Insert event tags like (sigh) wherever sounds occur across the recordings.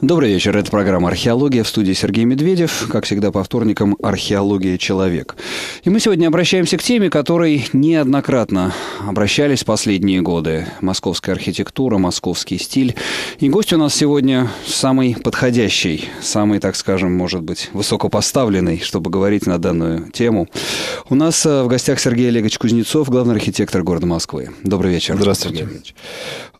Добрый вечер. Это программа «Археология» в студии Сергей Медведев. Как всегда, по вторникам «Археология. Человек». И мы сегодня обращаемся к теме, которой неоднократно обращались последние годы. Московская архитектура, московский стиль. И гость у нас сегодня самый подходящий, самый, так скажем, может быть, высокопоставленный, чтобы говорить на данную тему. У нас э, в гостях Сергей Олегович Кузнецов, главный архитектор города Москвы. Добрый вечер. Здравствуйте. Сергей.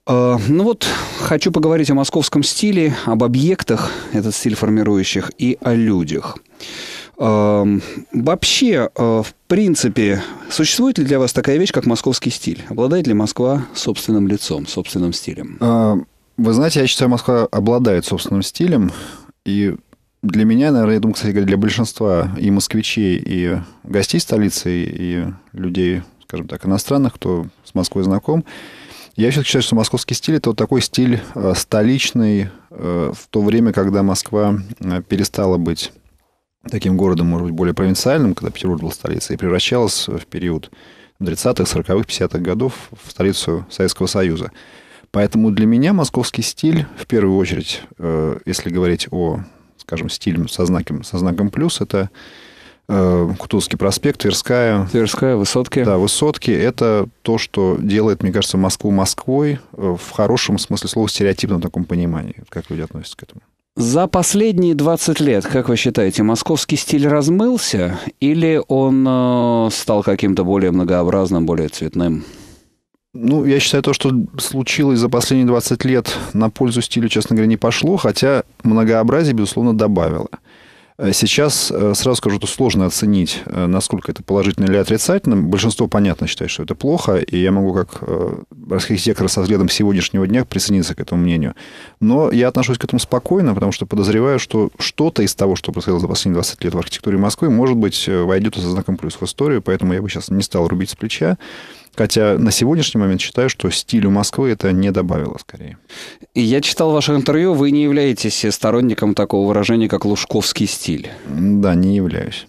Э, ну вот, хочу поговорить о московском стиле, об объектах, этот стиль формирующих, и о людях. Эм, вообще, э, в принципе, существует ли для вас такая вещь, как московский стиль? Обладает ли Москва собственным лицом, собственным стилем? Э, вы знаете, я считаю, Москва обладает собственным стилем. И для меня, наверное, я думаю, кстати говоря, для большинства и москвичей, и гостей столицы, и людей, скажем так, иностранных, кто с Москвой знаком, я все считаю, что московский стиль – это вот такой стиль э, столичный э, в то время, когда Москва э, перестала быть таким городом, может быть, более провинциальным, когда Петербург был столицей, и превращалась в период 30-х, 40-х, 50-х годов в столицу Советского Союза. Поэтому для меня московский стиль, в первую очередь, если говорить о, скажем, стиле со знаком, со знаком плюс, это Э, Кутузовский проспект, Тверская. Тверская, Высотки. Да, Высотки. Это то, что делает, мне кажется, Москву Москвой э, в хорошем смысле слова, стереотипном таком понимании. Как люди относятся к этому? За последние 20 лет, как вы считаете, московский стиль размылся или он э, стал каким-то более многообразным, более цветным? Ну, я считаю, то, что случилось за последние 20 лет, на пользу стилю, честно говоря, не пошло, хотя многообразие, безусловно, добавило. Э, сейчас, э, сразу скажу, тут сложно оценить, э, насколько это положительно или отрицательно. Большинство, понятно, считает, что это плохо, и я могу как архитектор со взглядом сегодняшнего дня присоединиться к этому мнению. Но я отношусь к этому спокойно, потому что подозреваю, что что-то из того, что происходило за последние 20 лет в архитектуре Москвы, может быть, войдет со знаком плюс в историю, поэтому я бы сейчас не стал рубить с плеча. Хотя на сегодняшний момент считаю, что стилю Москвы это не добавило скорее. И я читал ваше интервью, вы не являетесь сторонником такого выражения, как лужковский стиль. Да, не являюсь.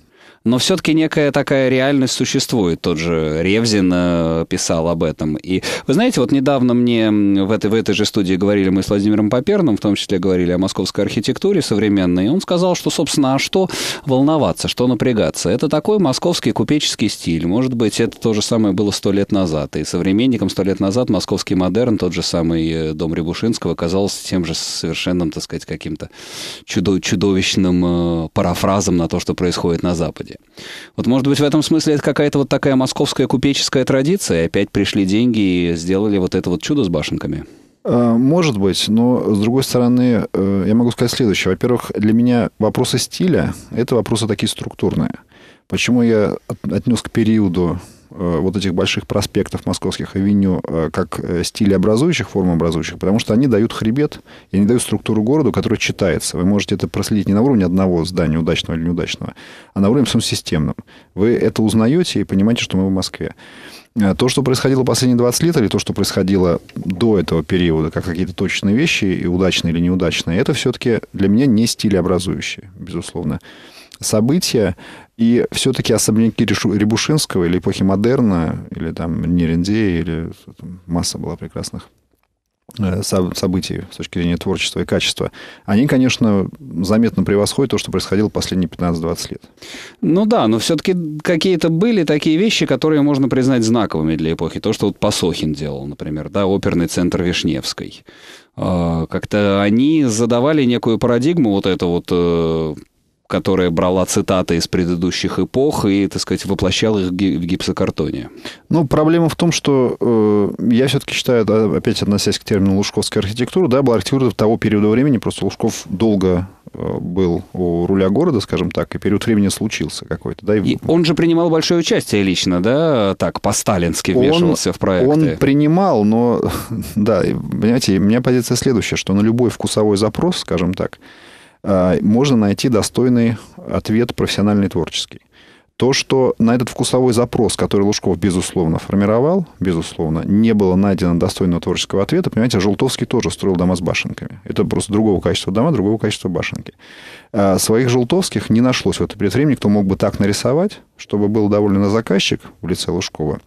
Но все-таки некая такая реальность существует. Тот же Ревзин э, писал об этом. И вы знаете, вот недавно мне в этой, в этой же студии говорили мы с Владимиром Поперным, в том числе говорили о московской архитектуре современной. И он сказал, что, собственно, а что волноваться, что напрягаться? Это такой московский купеческий стиль. Может быть, это то же самое было сто лет назад. И современникам сто лет назад московский модерн, тот же самый э, дом Рябушинского, казался тем же совершенным, так сказать, каким-то чудо чудовищным э, парафразом на то, что происходит на Западе. Вот, может быть, в этом смысле это какая-то вот такая московская купеческая традиция. Опять пришли деньги и сделали вот это вот чудо с башенками. Э, может быть, но с другой стороны, э, я могу сказать следующее. Во-первых, для меня вопросы стиля – это вопросы такие структурные. Почему я отнес к периоду Э, вот этих больших проспектов московских авеню э, как э, стиле образующих, форм образующих, потому что они дают хребет, и они дают структуру городу, которая читается. Вы можете это проследить не на уровне одного здания, удачного или неудачного, а на уровне всем системном. Вы это узнаете и понимаете, что мы в Москве. То, что происходило последние 20 лет, или то, что происходило до этого периода, как какие-то точные вещи, и удачные или неудачные, это все-таки для меня не стилеобразующие, безусловно. безусловно события, и все-таки особняки Рябушинского или эпохи модерна, или там Нерендея, или там, масса была прекрасных э, событий с точки зрения творчества и качества, они, конечно, заметно превосходят то, что происходило последние 15-20 лет. Ну да, но все-таки какие-то были такие вещи, которые можно признать знаковыми для эпохи. То, что вот Пасохин делал, например, да, оперный центр Вишневской. А, как-то они задавали некую парадигму вот это вот э, которая брала цитаты из предыдущих эпох и, так сказать, воплощала их в гипсокартоне. Ну, проблема в том, что э, я все-таки считаю, да, опять относясь к термину Лужковская архитектура, да, была архитектура того периода времени, просто Лужков долго э, был у руля города, скажем так, и период времени случился какой-то. Да, и... И он же принимал большое участие лично, да, так, по-сталински вмешивался он, в проекты. Он принимал, но, (laughs) да, понимаете, у меня позиция следующая, что на любой вкусовой запрос, скажем так, а, можно найти достойный ответ профессиональный творческий. То, что на этот вкусовой запрос, который Лужков, безусловно, формировал, безусловно, не было найдено достойного творческого ответа, понимаете, Желтовский тоже строил дома с башенками. Это просто другого качества дома, другого качества башенки. А своих Желтовских не нашлось в этот период времени, кто мог бы так нарисовать, чтобы был доволен заказчик в лице Лужкова,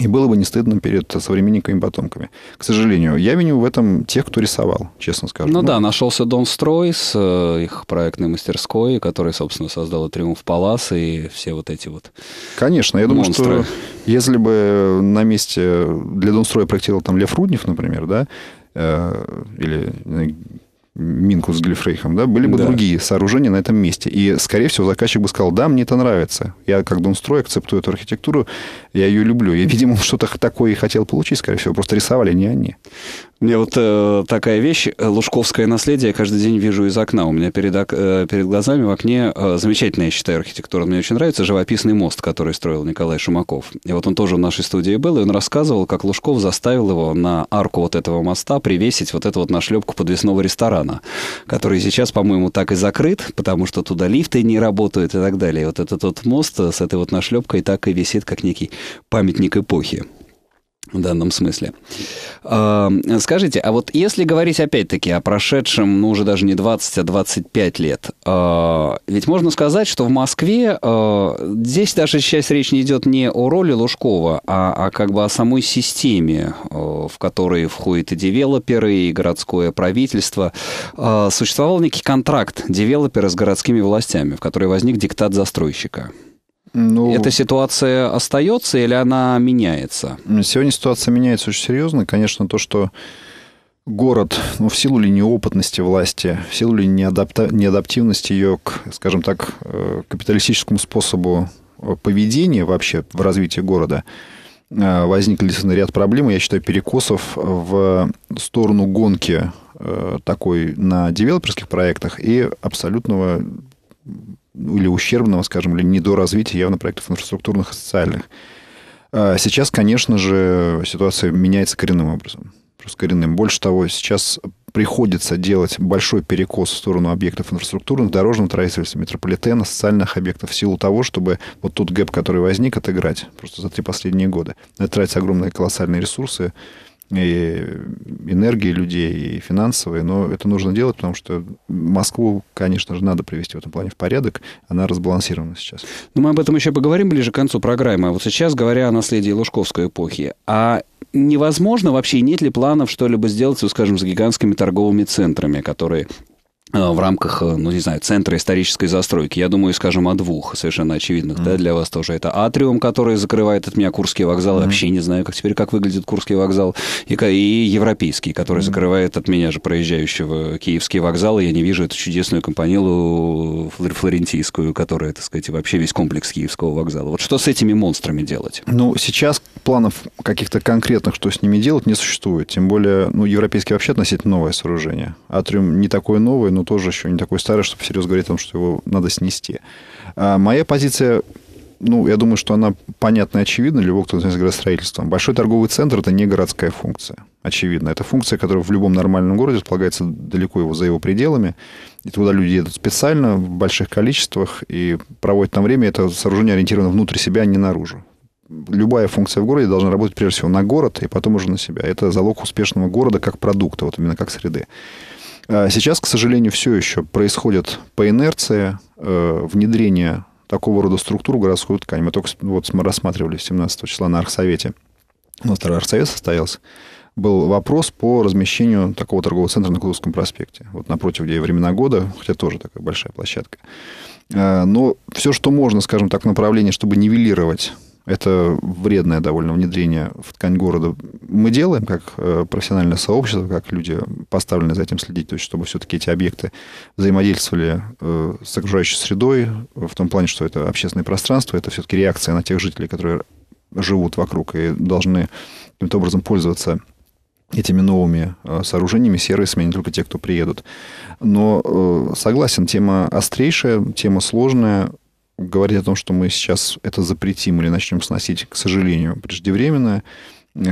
и было бы не стыдно перед современниками и потомками. К сожалению, я виню в этом тех, кто рисовал, честно скажу. Ну, ну да, нашелся Дон Строй с э, их проектной мастерской, который, собственно, создал Триумф Палас, и все вот эти вот Конечно, я думаю, что если бы на месте для Дон Строя проектировал там Лев Руднев, например, да, э, или Минку с Глифрейхом, да, были бы да. другие сооружения на этом месте. И, скорее всего, заказчик бы сказал, да, мне это нравится. Я как Донстрой акцептую эту архитектуру, я ее люблю. Я, видимо, (laughs) что-то такое и хотел получить, скорее всего. Просто рисовали а не они. Мне вот э, такая вещь, э, лужковское наследие, я каждый день вижу из окна. У меня перед, э, перед глазами в окне э, замечательная, я считаю, архитектура. Мне очень нравится живописный мост, который строил Николай Шумаков. И вот он тоже в нашей студии был, и он рассказывал, как Лужков заставил его на арку вот этого моста привесить вот эту вот нашлепку подвесного ресторана, который сейчас, по-моему, так и закрыт, потому что туда лифты не работают и так далее. И вот этот вот мост э, с этой вот нашлепкой так и висит, как некий памятник эпохи в данном смысле. А, скажите, а вот если говорить опять-таки о прошедшем, ну, уже даже не 20, а 25 лет, а, ведь можно сказать, что в Москве а, здесь даже сейчас речь не идет не о роли Лужкова, а, а как бы о самой системе, в которой входят и девелоперы, и городское правительство. Существовал некий контракт девелопера с городскими властями, в которой возник диктат застройщика. Ну, Эта ситуация остается или она меняется? Сегодня ситуация меняется очень серьезно. Конечно, то, что город, ну, в силу ли неопытности власти, в силу ли неадаптивности ее к, скажем так, э, капиталистическому способу э, поведения вообще в развитии города, э, возникли действительно ряд проблем, я считаю, перекосов в сторону гонки такой на девелоперских проектах и абсолютного ну, или ущербного, скажем, или недоразвития явно проектов инфраструктурных и социальных. А сейчас, конечно же, ситуация меняется коренным образом. Просто коренным. Больше того, сейчас приходится делать большой перекос в сторону объектов инфраструктурных, дорожного строительства, метрополитена, социальных объектов, в силу того, чтобы вот тот гэп, который возник, отыграть просто за три последние года. Это тратится огромные колоссальные ресурсы, и энергии людей, и финансовые, но это нужно делать, потому что Москву, конечно же, надо привести в этом плане в порядок, она разбалансирована сейчас. Но мы об этом еще поговорим ближе к концу программы. А вот сейчас, говоря о наследии Лужковской эпохи, а невозможно вообще, нет ли планов что-либо сделать, скажем, с гигантскими торговыми центрами, которые Э, в рамках, э, ну, не знаю, центра исторической застройки. Я думаю, скажем, о двух совершенно очевидных, mm-hmm. да, для вас тоже. Это Атриум, который закрывает от меня Курский вокзал. Mm-hmm. Вообще не знаю, как теперь, как выглядит Курский вокзал. И, и Европейский, который mm-hmm. закрывает от меня же проезжающего Киевский вокзал. И я не вижу эту чудесную компанилу э, флорентийскую, которая, так сказать, вообще весь комплекс Киевского вокзала. Вот что с этими монстрами делать? Ну, сейчас планов каких-то конкретных, что с ними делать, не существует. Тем более, ну, европейский вообще относительно новое сооружение. Атриум не такое новое, но но тоже еще не такой старый, чтобы всерьез говорить о том, что его надо снести. А моя позиция ну, я думаю, что она понятна и очевидна любого, кто занимается градостроительством. Большой торговый центр – это не городская функция, очевидно. Это функция, которая в любом нормальном городе располагается далеко его за его пределами. И туда люди едут специально, в больших количествах, и проводят там время. Это сооружение ориентировано внутрь себя, а не наружу. Любая функция в городе должна работать прежде всего на город, и потом уже на себя. Это залог успешного города как продукта, вот именно как среды. А сейчас, к сожалению, все еще происходит по инерции э, внедрение такого рода структур в городскую ткань. Мы только вот мы рассматривали 17 числа на Архсовете. У нас второй Архсовет состоялся. Был вопрос по размещению такого торгового центра на Кудовском проспекте. Вот напротив, где и времена года, хотя тоже такая большая площадка. Э, но все, что можно, скажем так, в направлении, чтобы нивелировать это вредное довольно внедрение в ткань города. Мы делаем как э, профессиональное сообщество, как люди, поставлены за этим следить, то есть чтобы все-таки эти объекты взаимодействовали э, с окружающей средой, в том плане, что это общественное пространство, это все-таки реакция на тех жителей, которые живут вокруг и должны каким-то образом пользоваться этими новыми э, сооружениями сервисами, не только те, кто приедут. Но согласен, тема острейшая, тема сложная говорить о том, что мы сейчас это запретим или начнем сносить, к сожалению, преждевременно.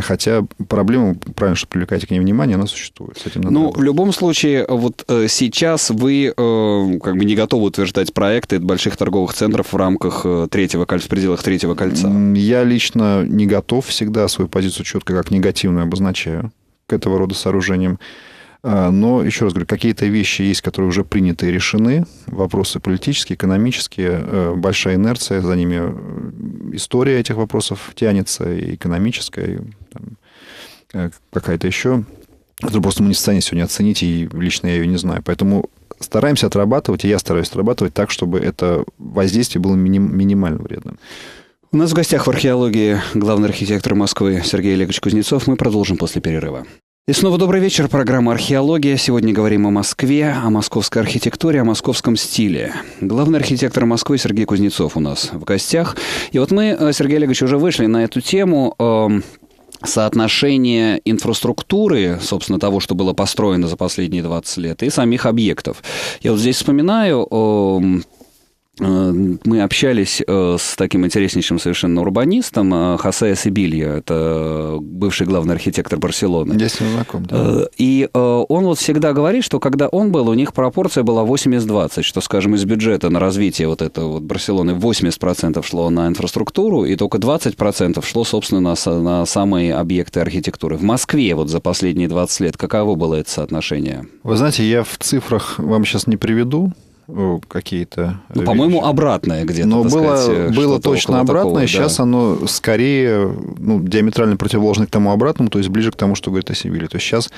Хотя проблема, правильно, что привлекаете к ней внимание, она существует. С этим ну, работать. в любом случае, вот э, сейчас вы э, как бы не готовы утверждать проекты больших торговых центров в рамках э, третьего кольца, в пределах третьего кольца. Я лично не готов всегда свою позицию четко как негативную обозначаю к этого рода сооружениям. А, но, еще раз говорю, какие-то вещи есть, которые уже приняты и решены. Вопросы политические, экономические, э, большая инерция, за ними э, история этих вопросов тянется, и экономическая, и э, какая-то еще. Это просто мы не в состоянии сегодня оценить, и лично я ее не знаю. Поэтому стараемся отрабатывать, и я стараюсь отрабатывать так, чтобы это воздействие было миним, минимально вредным. У нас в гостях в археологии главный архитектор Москвы Сергей Олегович Кузнецов. Мы продолжим после перерыва. И снова добрый вечер. Программа «Археология». Сегодня говорим о Москве, о московской архитектуре, о московском стиле. Главный архитектор Москвы Сергей Кузнецов у нас в гостях. И вот мы, э, Сергей Олегович, уже вышли на эту тему эм, соотношение инфраструктуры, собственно, того, что было построено за последние 20 лет, и самих объектов. Я вот здесь вспоминаю эм, Э, мы общались э, с таким интереснейшим совершенно урбанистом э, Хосе Сибильо, это бывший главный архитектор Барселоны. Если знаком, да. И он вот всегда говорит, что когда он был, у них пропорция была 80-20, что, скажем, из бюджета на развитие вот этого вот Барселоны 80% шло на инфраструктуру, и только 20% шло, собственно, на, на самые объекты архитектуры. В Москве вот за последние 20 лет каково было это соотношение? Вы знаете, я в цифрах вам сейчас не приведу, Э, какие-то. Ну, по-моему, обратное где-то. Но было, сказать, э, было точно обратное. Такого, сейчас да. оно скорее ну, диаметрально противоположно к тому обратному, то есть ближе к тому, что говорит о Севиле. То есть сейчас,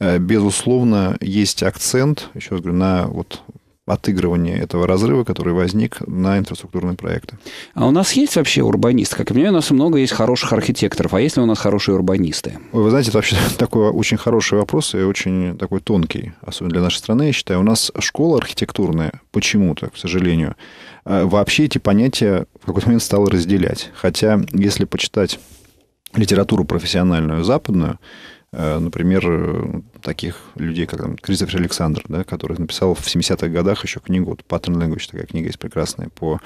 э, безусловно, есть акцент, еще раз говорю, на вот отыгрывание этого разрыва, который возник на инфраструктурные проекты. А у нас есть вообще урбанисты? Как я понимаю, у нас много есть хороших архитекторов. А есть ли у нас хорошие урбанисты? Ой, вы знаете, это вообще (laughs) такой очень хороший вопрос и очень такой тонкий, особенно для нашей страны, я считаю. У нас школа архитектурная почему-то, к сожалению, э, вообще эти понятия в какой-то момент стала разделять. Хотя, если почитать литературу профессиональную западную, Э, например, э, таких людей, как там, Кристофер Александр, да, который написал в 70-х годах еще книгу, вот Pattern Language, такая книга есть прекрасная, по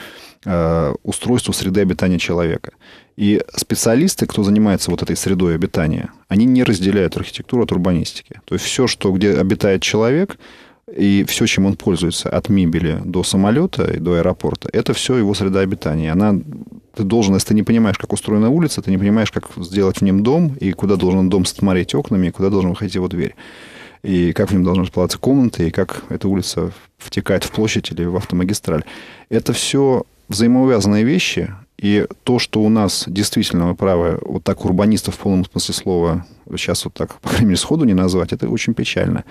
э, устройству среды обитания человека. И специалисты, кто занимается вот этой средой обитания, они не разделяют архитектуру от урбанистики. То есть все, что где обитает человек, и все, чем он пользуется, от мебели до самолета и до аэропорта, это все его среда обитания. Она, ты должен, если ты не понимаешь, как устроена улица, ты не понимаешь, как сделать в нем дом, и куда должен дом смотреть окнами, и куда должен выходить его дверь. И как в нем должны располагаться комнаты, и как эта улица втекает в площадь или в автомагистраль. Это все взаимоувязанные вещи, и то, что у нас действительно, вы правы, вот так урбанистов в полном смысле слова сейчас вот так, по крайней мере, сходу не назвать, это очень печально.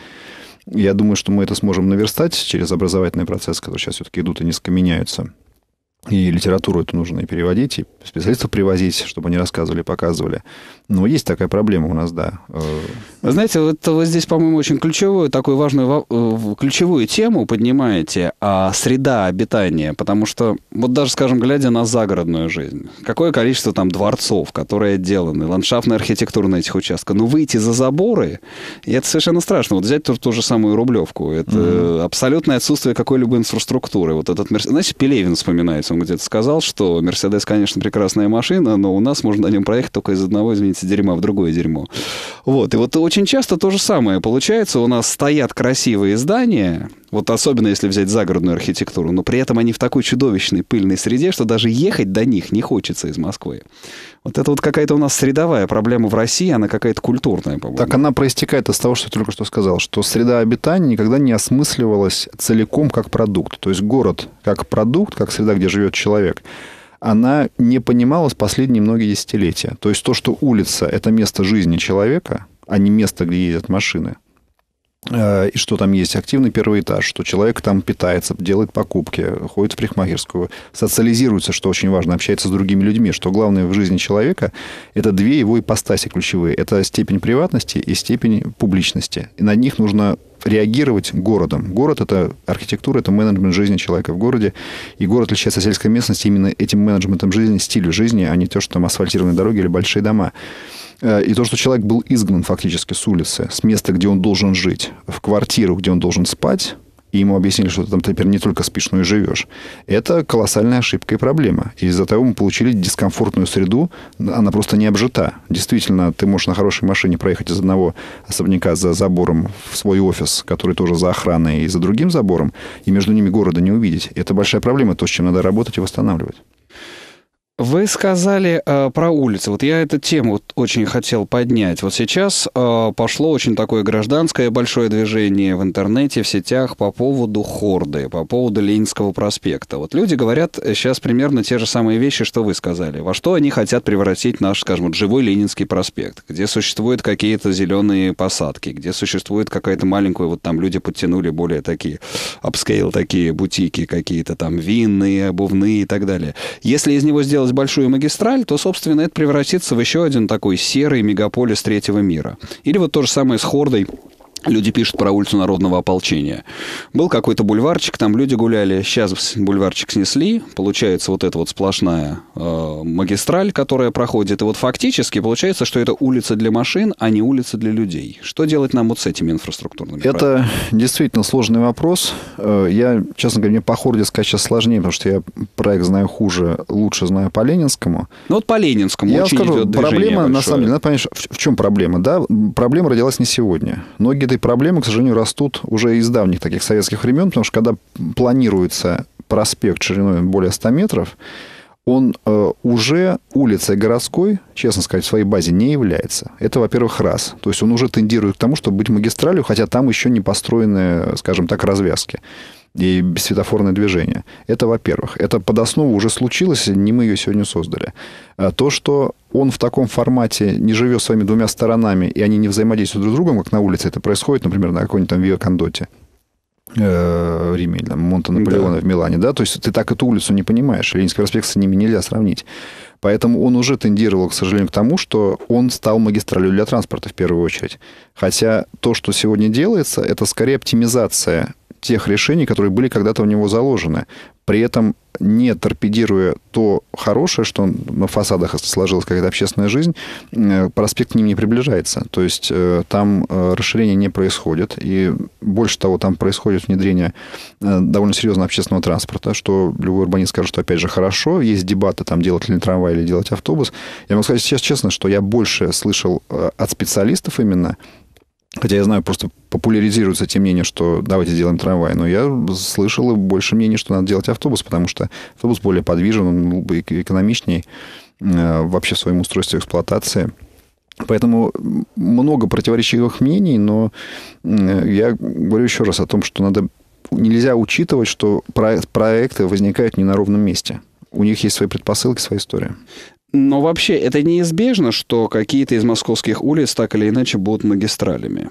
Я думаю, что мы это сможем наверстать через образовательный процесс, который сейчас все-таки идут и низко меняются и литературу это нужно и переводить, и специалистов привозить, чтобы они рассказывали, показывали. Но есть такая проблема у нас, да. Знаете, вот вы здесь, по-моему, очень ключевую, такую важную, э, ключевую тему поднимаете, а среда обитания, потому что, вот даже, скажем, глядя на загородную жизнь, какое количество там дворцов, которые отделаны, ландшафтная архитектура на этих участках, но выйти за заборы, и это совершенно страшно. Вот взять ту, ту же самую Рублевку, это угу. абсолютное отсутствие какой-либо инфраструктуры. Вот этот, знаете, Пелевин вспоминается, там где-то сказал, что Мерседес, конечно, прекрасная машина, но у нас можно на нем проехать только из одного, извините, дерьма в другое дерьмо. Вот, и вот очень часто то же самое получается. У нас стоят красивые здания, вот особенно если взять загородную архитектуру, но при этом они в такой чудовищной пыльной среде, что даже ехать до них не хочется из Москвы. Вот это вот какая-то у нас средовая проблема в России, она какая-то культурная, по-моему. Так она проистекает из того, что я только что сказал, что среда обитания никогда не осмысливалась целиком как продукт. То есть город как продукт, как среда, где живет человек, она не понималась последние многие десятилетия. То есть то, что улица – это место жизни человека, а не место, где ездят машины – Э, и что там есть активный первый этаж, что человек там питается, делает покупки, ходит в парикмахерскую, социализируется, что очень важно, общается с другими людьми, что главное в жизни человека – это две его ипостаси ключевые. Это степень приватности и степень публичности. И на них нужно реагировать городом. Город – это архитектура, это менеджмент жизни человека в городе. И город отличается от сельской местности именно этим менеджментом жизни, стилю жизни, а не то, что там асфальтированные дороги или большие дома. Э, и то, что человек был изгнан фактически с улицы, с места, где он должен жить, в квартиру, где он должен спать, и ему объяснили, что ты там теперь не только спишь, но и живешь. Это колоссальная ошибка и проблема. из-за того мы получили дискомфортную среду, она просто не обжита. Действительно, ты можешь на хорошей машине проехать из одного особняка за забором в свой офис, который тоже за охраной, и за другим забором, и между ними города не увидеть. Это большая проблема, то, с чем надо работать и восстанавливать. Вы сказали э, про улицы. Вот я эту тему вот очень хотел поднять. Вот сейчас э, пошло очень такое гражданское большое движение в интернете, в сетях по поводу Хорды, по поводу Ленинского проспекта. Вот люди говорят сейчас э, примерно те же самые вещи, что вы сказали. Во что они хотят превратить наш, скажем, вот, живой Ленинский проспект, где существуют какие-то зеленые посадки, где существует какая-то маленькая, вот там люди подтянули более такие апскейл, такие бутики какие-то там винные, обувные и так далее. Если из него сделать делать большую магистраль, то, собственно, это превратится в еще один такой серый мегаполис третьего мира. Или вот то же самое с Хордой Люди пишут про улицу народного ополчения. Был какой-то бульварчик, там люди гуляли. Сейчас бульварчик снесли. Получается вот эта вот сплошная э, магистраль, которая проходит. И вот фактически получается, что это улица для машин, а не улица для людей. Что делать нам вот с этими инфраструктурными Это правилами? действительно сложный вопрос. Э, я, честно говоря, мне по Хорде сказать сейчас сложнее, потому что я проект знаю хуже, лучше знаю по Ленинскому. Ну вот по Ленинскому я очень скажу, идет проблема, большое. на самом деле, надо ну, понять, в чем проблема. Да, проблема родилась не сегодня. Многие этой проблемы, к сожалению, растут уже из давних таких советских времен, потому что когда планируется проспект шириной более 100 метров, он э, уже улицей городской, честно сказать, в своей базе не является. Это, во-первых, раз. То есть он уже тендирует к тому, чтобы быть магистралью, хотя там еще не построены, скажем так, развязки и светофорное движение. Это, во-первых. Это под основу уже случилось, не мы ее сегодня создали. А то, что он в таком формате не живет своими двумя сторонами, и они не взаимодействуют друг с другом, как на улице это происходит, например, на какой-нибудь там Виакондоте, э, Риме, или там, Монте Наполеона да. в Милане, да, то есть ты так эту улицу не понимаешь, Ленинский проспект с ними нельзя сравнить. Поэтому он уже тендировал, к сожалению, к тому, что он стал магистралью для транспорта в первую очередь. Хотя то, что сегодня делается, это скорее оптимизация тех решений, которые были когда-то в него заложены, при этом не торпедируя то хорошее, что на фасадах сложилась какая-то общественная жизнь, э, проспект к ним не приближается. То есть э, там э, расширение не происходит. И больше того, там происходит внедрение довольно серьезного общественного транспорта, что любой урбанист скажет, что опять же хорошо. Есть дебаты, там делать ли трамвай или делать автобус. Я могу сказать сейчас честно, что я больше слышал от специалистов именно, Хотя я знаю, просто популяризируется те мнения, что давайте сделаем трамвай. Но я слышал больше мнений, что надо делать автобус, потому что автобус более подвижен, он бы экономичнее э, вообще в своем устройстве эксплуатации. Поэтому много противоречивых мнений, но э, я говорю еще раз о том, что надо нельзя учитывать, что проекты возникают не на ровном месте. У них есть свои предпосылки, своя история. Но вообще, это неизбежно, что какие-то из московских улиц так или иначе будут магистралями?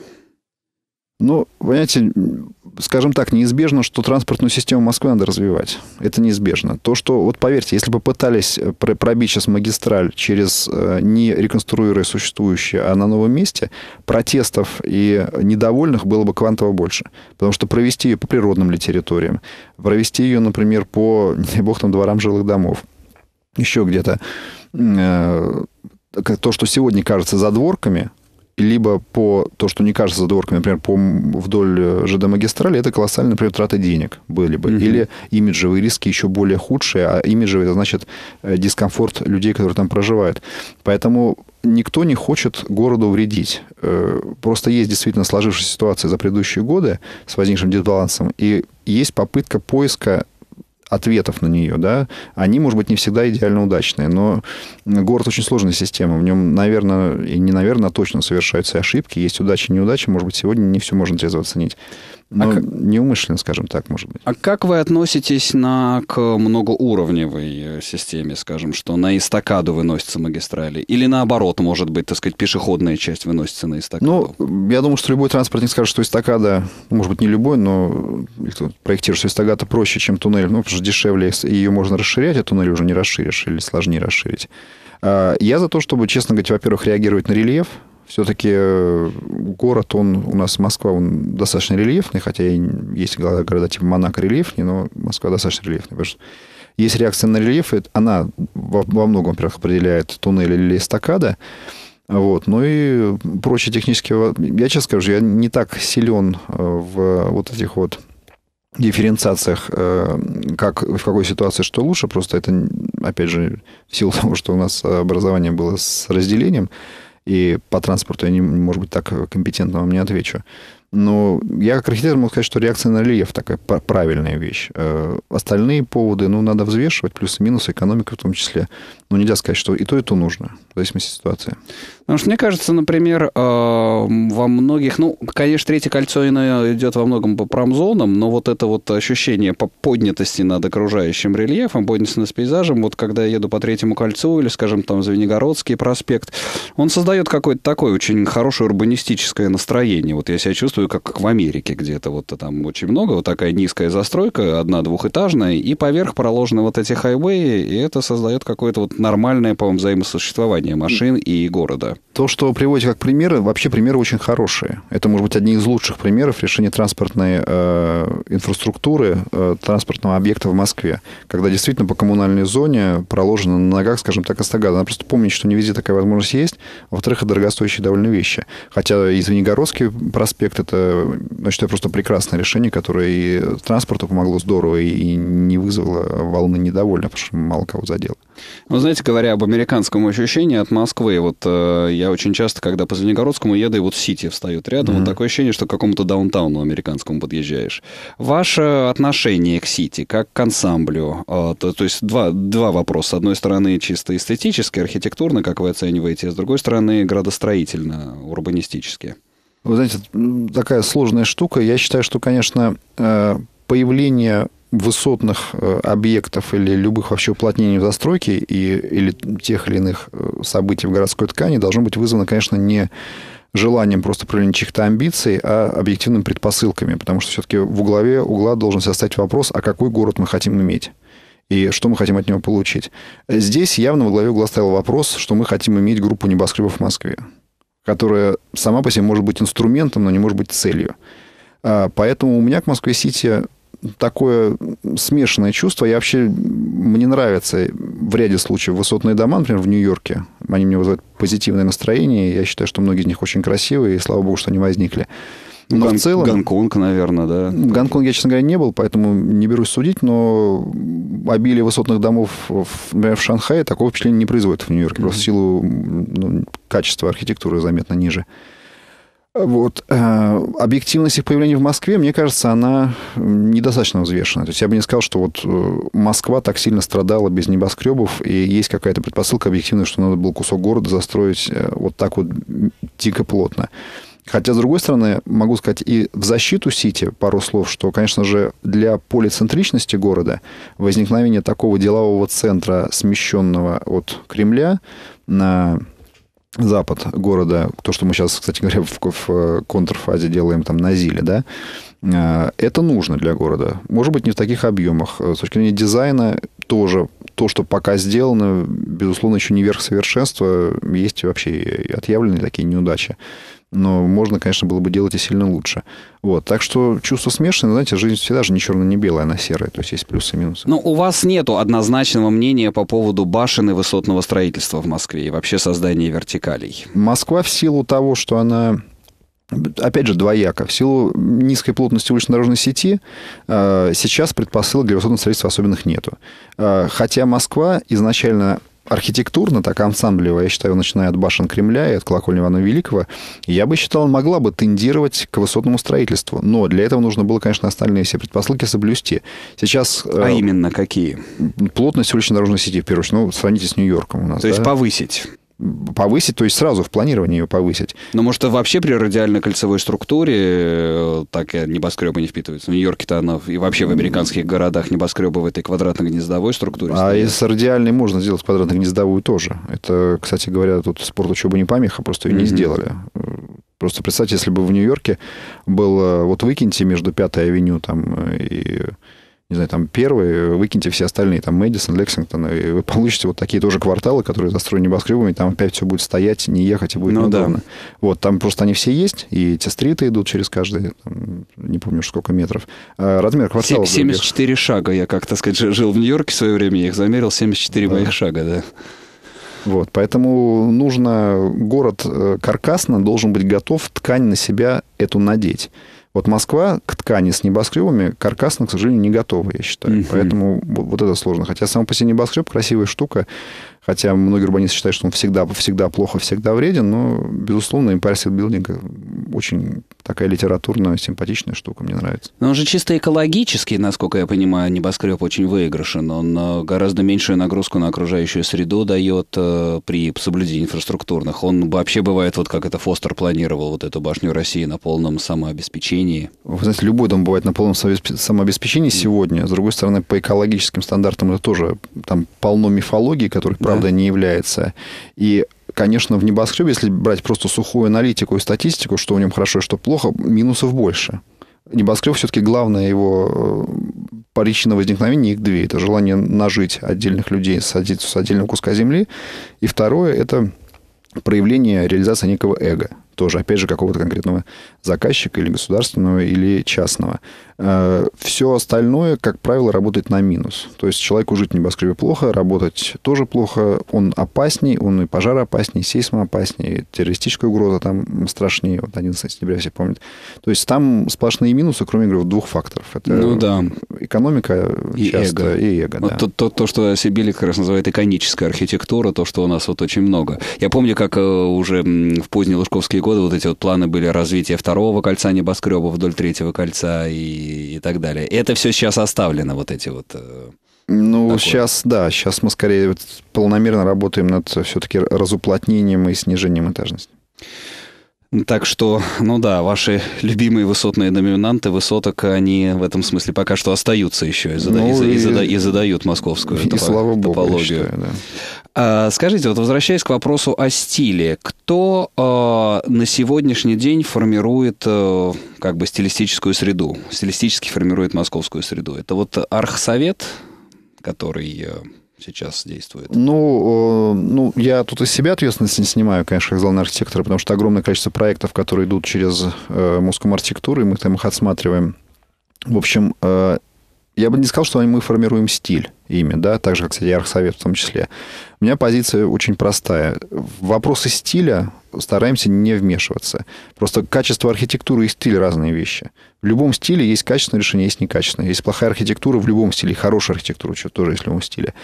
Ну, понимаете, скажем так, неизбежно, что транспортную систему Москвы надо развивать. Это неизбежно. То, что, вот поверьте, если бы пытались э, пробить сейчас магистраль через, э, не реконструируя существующие, а на новом месте, протестов и недовольных было бы квантово больше. Потому что провести ее по природным ли территориям, провести ее, например, по, (laughs) не бог там, дворам жилых домов, еще где-то Э, то, что сегодня кажется задворками, либо по то, что не кажется задворками, например, по вдоль э, ЖД магистрали, это колоссальные, например, траты денег были бы. Угу. Или имиджевые риски еще более худшие, а имиджевые, это значит э, дискомфорт людей, которые там проживают. Поэтому никто не хочет городу вредить. Просто есть действительно сложившаяся ситуация за предыдущие годы с возникшим дисбалансом, и есть попытка поиска ответов на нее, да, они, может быть, не всегда идеально удачные, но город очень сложная система, в нем, наверное, и не наверное, а точно совершаются ошибки, есть удача, неудача, может быть, сегодня не все можно трезво оценить. А ну а неумышленно, скажем так, может быть. А как вы относитесь на, к многоуровневой э, системе, скажем, что на эстакаду выносятся магистрали? Или наоборот, может быть, так сказать, пешеходная часть выносится на эстакаду? Ну, я думаю, что любой транспортник скажет, что эстакада, может быть, не любой, но проектируешь, что эстакада проще, чем туннель, ну, потому что дешевле, ее можно расширять, а туннель уже не расширишь или сложнее расширить. А, я за то, чтобы, честно говоря, во-первых, реагировать на рельеф, все-таки э, город, он у нас Москва, он достаточно рельефный, хотя есть города типа Монако рельефнее, но Москва достаточно рельефная, потому что есть реакция на рельеф, она во многом, во-первых, определяет туннель или эстакада, вот. Ну и прочие технические... Я сейчас скажу, я не так силен э, в вот этих вот дифференциациях, э, как, в какой ситуации что лучше. Просто это, опять же, в силу (laughs) того, что у нас образование было с разделением и по транспорту я, не, может быть, так компетентно вам не отвечу. Но я как архитектор могу сказать, что реакция на рельеф такая правильная вещь. Э, остальные поводы, ну, надо взвешивать, плюсы-минусы, экономика в том числе. Но нельзя сказать, что и то, и то нужно, в зависимости от ситуации. Потому что мне кажется, например, э, во многих, ну, конечно, третье кольцо идет во многом по промзонам, но вот это вот ощущение поднятости над окружающим рельефом, поднятости над пейзажем, вот когда я еду по третьему кольцу или, скажем, там, Звенигородский проспект, он создает какое-то такое очень хорошее урбанистическое настроение. Вот я себя чувствую, как, как в Америке где-то, вот там очень много, вот такая низкая застройка, одна двухэтажная, и поверх проложены вот эти хайвеи, и это создает какое-то вот нормальное, по-моему, взаимосуществование машин и города. То, что вы приводите как примеры, вообще примеры очень хорошие. Это, может быть, одни из лучших примеров решения транспортной э, инфраструктуры, э, транспортного объекта в Москве, когда действительно по коммунальной зоне проложена на ногах, скажем так, эстакада. Надо просто помнить, что не везде такая возможность есть. Во-вторых, это дорогостоящие довольно вещи. Хотя и Звенигородский проспект, это, ну, я считаю, просто прекрасное решение, которое и транспорту помогло здорово, и не вызвало волны недовольных, потому что мало кого задело. Вы ну, знаете, говоря об американском ощущении от Москвы, вот э, я очень часто, когда по Звенигородскому еду, и вот Сити встают рядом, mm-hmm. вот такое ощущение, что к какому-то даунтауну американскому подъезжаешь. Ваше отношение к Сити, как к ансамблю? А, то, то есть два, два вопроса. С одной стороны, чисто эстетически, архитектурно, как вы оцениваете, а с другой стороны, градостроительно, урбанистически. Вы знаете, такая сложная штука. Я считаю, что, конечно, э, появление высотных э, объектов или любых вообще уплотнений в застройке и, или тех или иных э, событий в городской ткани должно быть вызвано, конечно, не желанием просто проявления чьих-то амбиций, а объективными предпосылками. Потому что все-таки в углове угла должен составить вопрос, а какой город мы хотим иметь и что мы хотим от него получить. Здесь явно в главе угла стоял вопрос, что мы хотим иметь группу небоскребов в Москве, которая сама по себе может быть инструментом, но не может быть целью. А, поэтому у меня к Москве-Сити такое смешанное чувство. Я вообще, мне нравится в ряде случаев высотные дома, например, в Нью-Йорке. Они мне вызывают позитивное настроение. Я считаю, что многие из них очень красивые, и слава богу, что они возникли. Но Гон- в целом... Гонконг, наверное, да. Гонконг я, честно говоря, не был, поэтому не берусь судить, но обилие высотных домов в, в Шанхае такого впечатления не производит в Нью-Йорке. Mm-hmm. Просто в силу ну, качества архитектуры заметно ниже. Вот. Э, объективность их появления в Москве, мне кажется, она недостаточно взвешена. То есть я бы не сказал, что вот э, Москва так сильно страдала без небоскребов, и есть какая-то предпосылка объективная, что надо было кусок города застроить э, вот так вот дико плотно. Хотя, с другой стороны, могу сказать и в защиту Сити пару слов, что, конечно же, для полицентричности города возникновение такого делового центра, смещенного от Кремля на запад города, то, что мы сейчас, кстати говоря, в, в э, контрфазе делаем там на Зиле, да, э, это нужно для города. Может быть, не в таких объемах. Э, с точки зрения дизайна тоже то, что пока сделано, безусловно, еще не верх совершенства. Есть вообще отъявленные такие неудачи но можно, конечно, было бы делать и сильно лучше. Вот. Так что чувство смешанное, знаете, жизнь всегда же не черная, не белая, она серая, то есть есть плюсы и минусы. Ну, у вас нету однозначного мнения по поводу башен и высотного строительства в Москве и вообще создания вертикалей. Москва в силу того, что она опять же, двояко. В силу низкой плотности уличной дорожной сети э, сейчас предпосылок для высотного строительства особенных нету. Э, хотя Москва изначально архитектурно, так ансамблево, я считаю, начиная от башен Кремля и от колокольни Ивана Великого, я бы считал, могла бы тендировать к высотному строительству. Но для этого нужно было, конечно, остальные все предпосылки соблюсти. Сейчас... А э, именно какие? Плотность улично-дорожной сети, в первую очередь. Ну, сравните с Нью-Йорком у нас. То да? есть повысить? повысить, то есть сразу в планировании ее повысить. Но ну, может вообще при радиально-кольцевой структуре э, так небоскребы не впитываются? В Нью-Йорке-то она и вообще в американских городах небоскребы в этой квадратно-гнездовой структуре. А стоят. из радиальной можно сделать квадратно-гнездовую тоже. Это, кстати говоря, тут спорт учебы не помеха, просто ее mm-hmm. не сделали. Просто представьте, если бы в Нью-Йорке было... Вот выкиньте между Пятой авеню там э, и не знаю, там первый, э, выкиньте все остальные, там Мэдисон, Лексингтон, и вы получите вот такие тоже кварталы, которые застроены небоскребами, там опять все будет стоять, не ехать, и будет ну, неудобно. Да. Вот, там просто они все есть, и эти стриты идут через каждый, не помню, сколько метров. А, размер квартала... 74 других. шага, я как, так сказать, жил в Нью-Йорке в свое время, я их замерил, 74 да. моих шага, да. Вот, поэтому нужно город э, каркасно должен быть готов ткань на себя эту надеть. Вот Москва к ткани с небоскребами каркасно, к сожалению, не готова, я считаю. Угу. Поэтому вот это сложно. Хотя сам по себе небоскреб красивая штука. Хотя многие урбанисты считают, что он всегда, всегда плохо, всегда вреден, но, безусловно, Empire билдинг очень такая литературная, симпатичная штука, мне нравится. Но он же чисто экологический, насколько я понимаю, небоскреб очень выигрышен. Он э, гораздо меньшую нагрузку на окружающую среду дает э, при соблюдении инфраструктурных. Он вообще бывает, вот как это Фостер планировал, вот эту башню России на полном самообеспечении. Вы знаете, любой дом бывает на полном самообеспечении сегодня. С другой стороны, по экологическим стандартам это тоже там полно мифологии, которых, правда, не является. И конечно, в небоскребе, если брать просто сухую аналитику и статистику, что в нем хорошо и что плохо, минусов больше. Небоскреб все-таки главное его э, причина возникновения их две. Это желание нажить отдельных людей с отдельного куска земли. И второе – это проявление реализации некого эго тоже, опять же, какого-то конкретного заказчика или государственного, или частного. Э, все остальное, как правило, работает на минус. То есть человеку жить в небоскребе плохо, работать тоже плохо, он опасней, он и пожар опасней, сейсмо опасней, террористическая угроза там страшнее, вот 11 сентября все помнят. То есть там сплошные минусы, кроме, говорю, двух факторов. Это ну да. Экономика и часто, эго. И эго вот да. то, то, то, что Сибили как раз называет иконическая архитектура, то, что у нас вот очень много. Я помню, как э, уже в поздние Лужковские годы вот эти вот планы были развития второго кольца небоскребов вдоль третьего кольца и, и так далее. Это все сейчас оставлено, вот эти вот... Э, ну, такое. сейчас, да, сейчас мы скорее вот планомерно работаем над все-таки разуплотнением и снижением этажности. Так что, ну да, ваши любимые высотные доминанты высоток, они в этом смысле пока что остаются еще и, зада... ну, и, и, зада... и задают московскую и, топ... слава богу, топологию. Считаю, да. а, скажите, вот возвращаясь к вопросу о стиле, кто а, на сегодняшний день формирует а, как бы стилистическую среду, стилистически формирует московскую среду? Это вот архсовет, который а, сейчас действует? Ну, ну, я тут из себя ответственность не снимаю, конечно, как главный архитектор, потому что огромное количество проектов, которые идут через э, Моском архитектуры, мы там их отсматриваем. В общем, э, я бы не сказал, что мы формируем стиль ими, да, так же, как, кстати, Архсовет в том числе. У меня позиция очень простая. В вопросы стиля стараемся не вмешиваться. Просто качество архитектуры и стиль – разные вещи. В любом стиле есть качественное решение, есть некачественное. Есть плохая архитектура в любом стиле, хорошая архитектура, что тоже есть в любом стиле.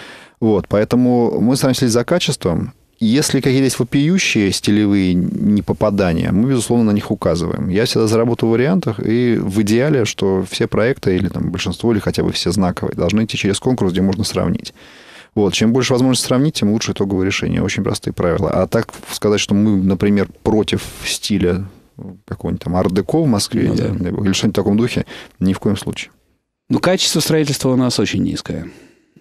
Вот, поэтому мы стараемся следить за качеством, если какие-то есть вопиющие стилевые непопадания, мы, безусловно, на них указываем. Я всегда заработаю в вариантах, и в идеале, что все проекты, или там большинство, или хотя бы все знаковые, должны идти через конкурс, где можно сравнить. Вот. Чем больше возможность сравнить, тем лучше итоговое решение. Очень простые правила. А так сказать, что мы, например, против стиля э, какого-нибудь там арт-деко в Москве ну, да. или что-нибудь в таком духе, ни в коем случае. Ну, качество строительства у нас очень низкое.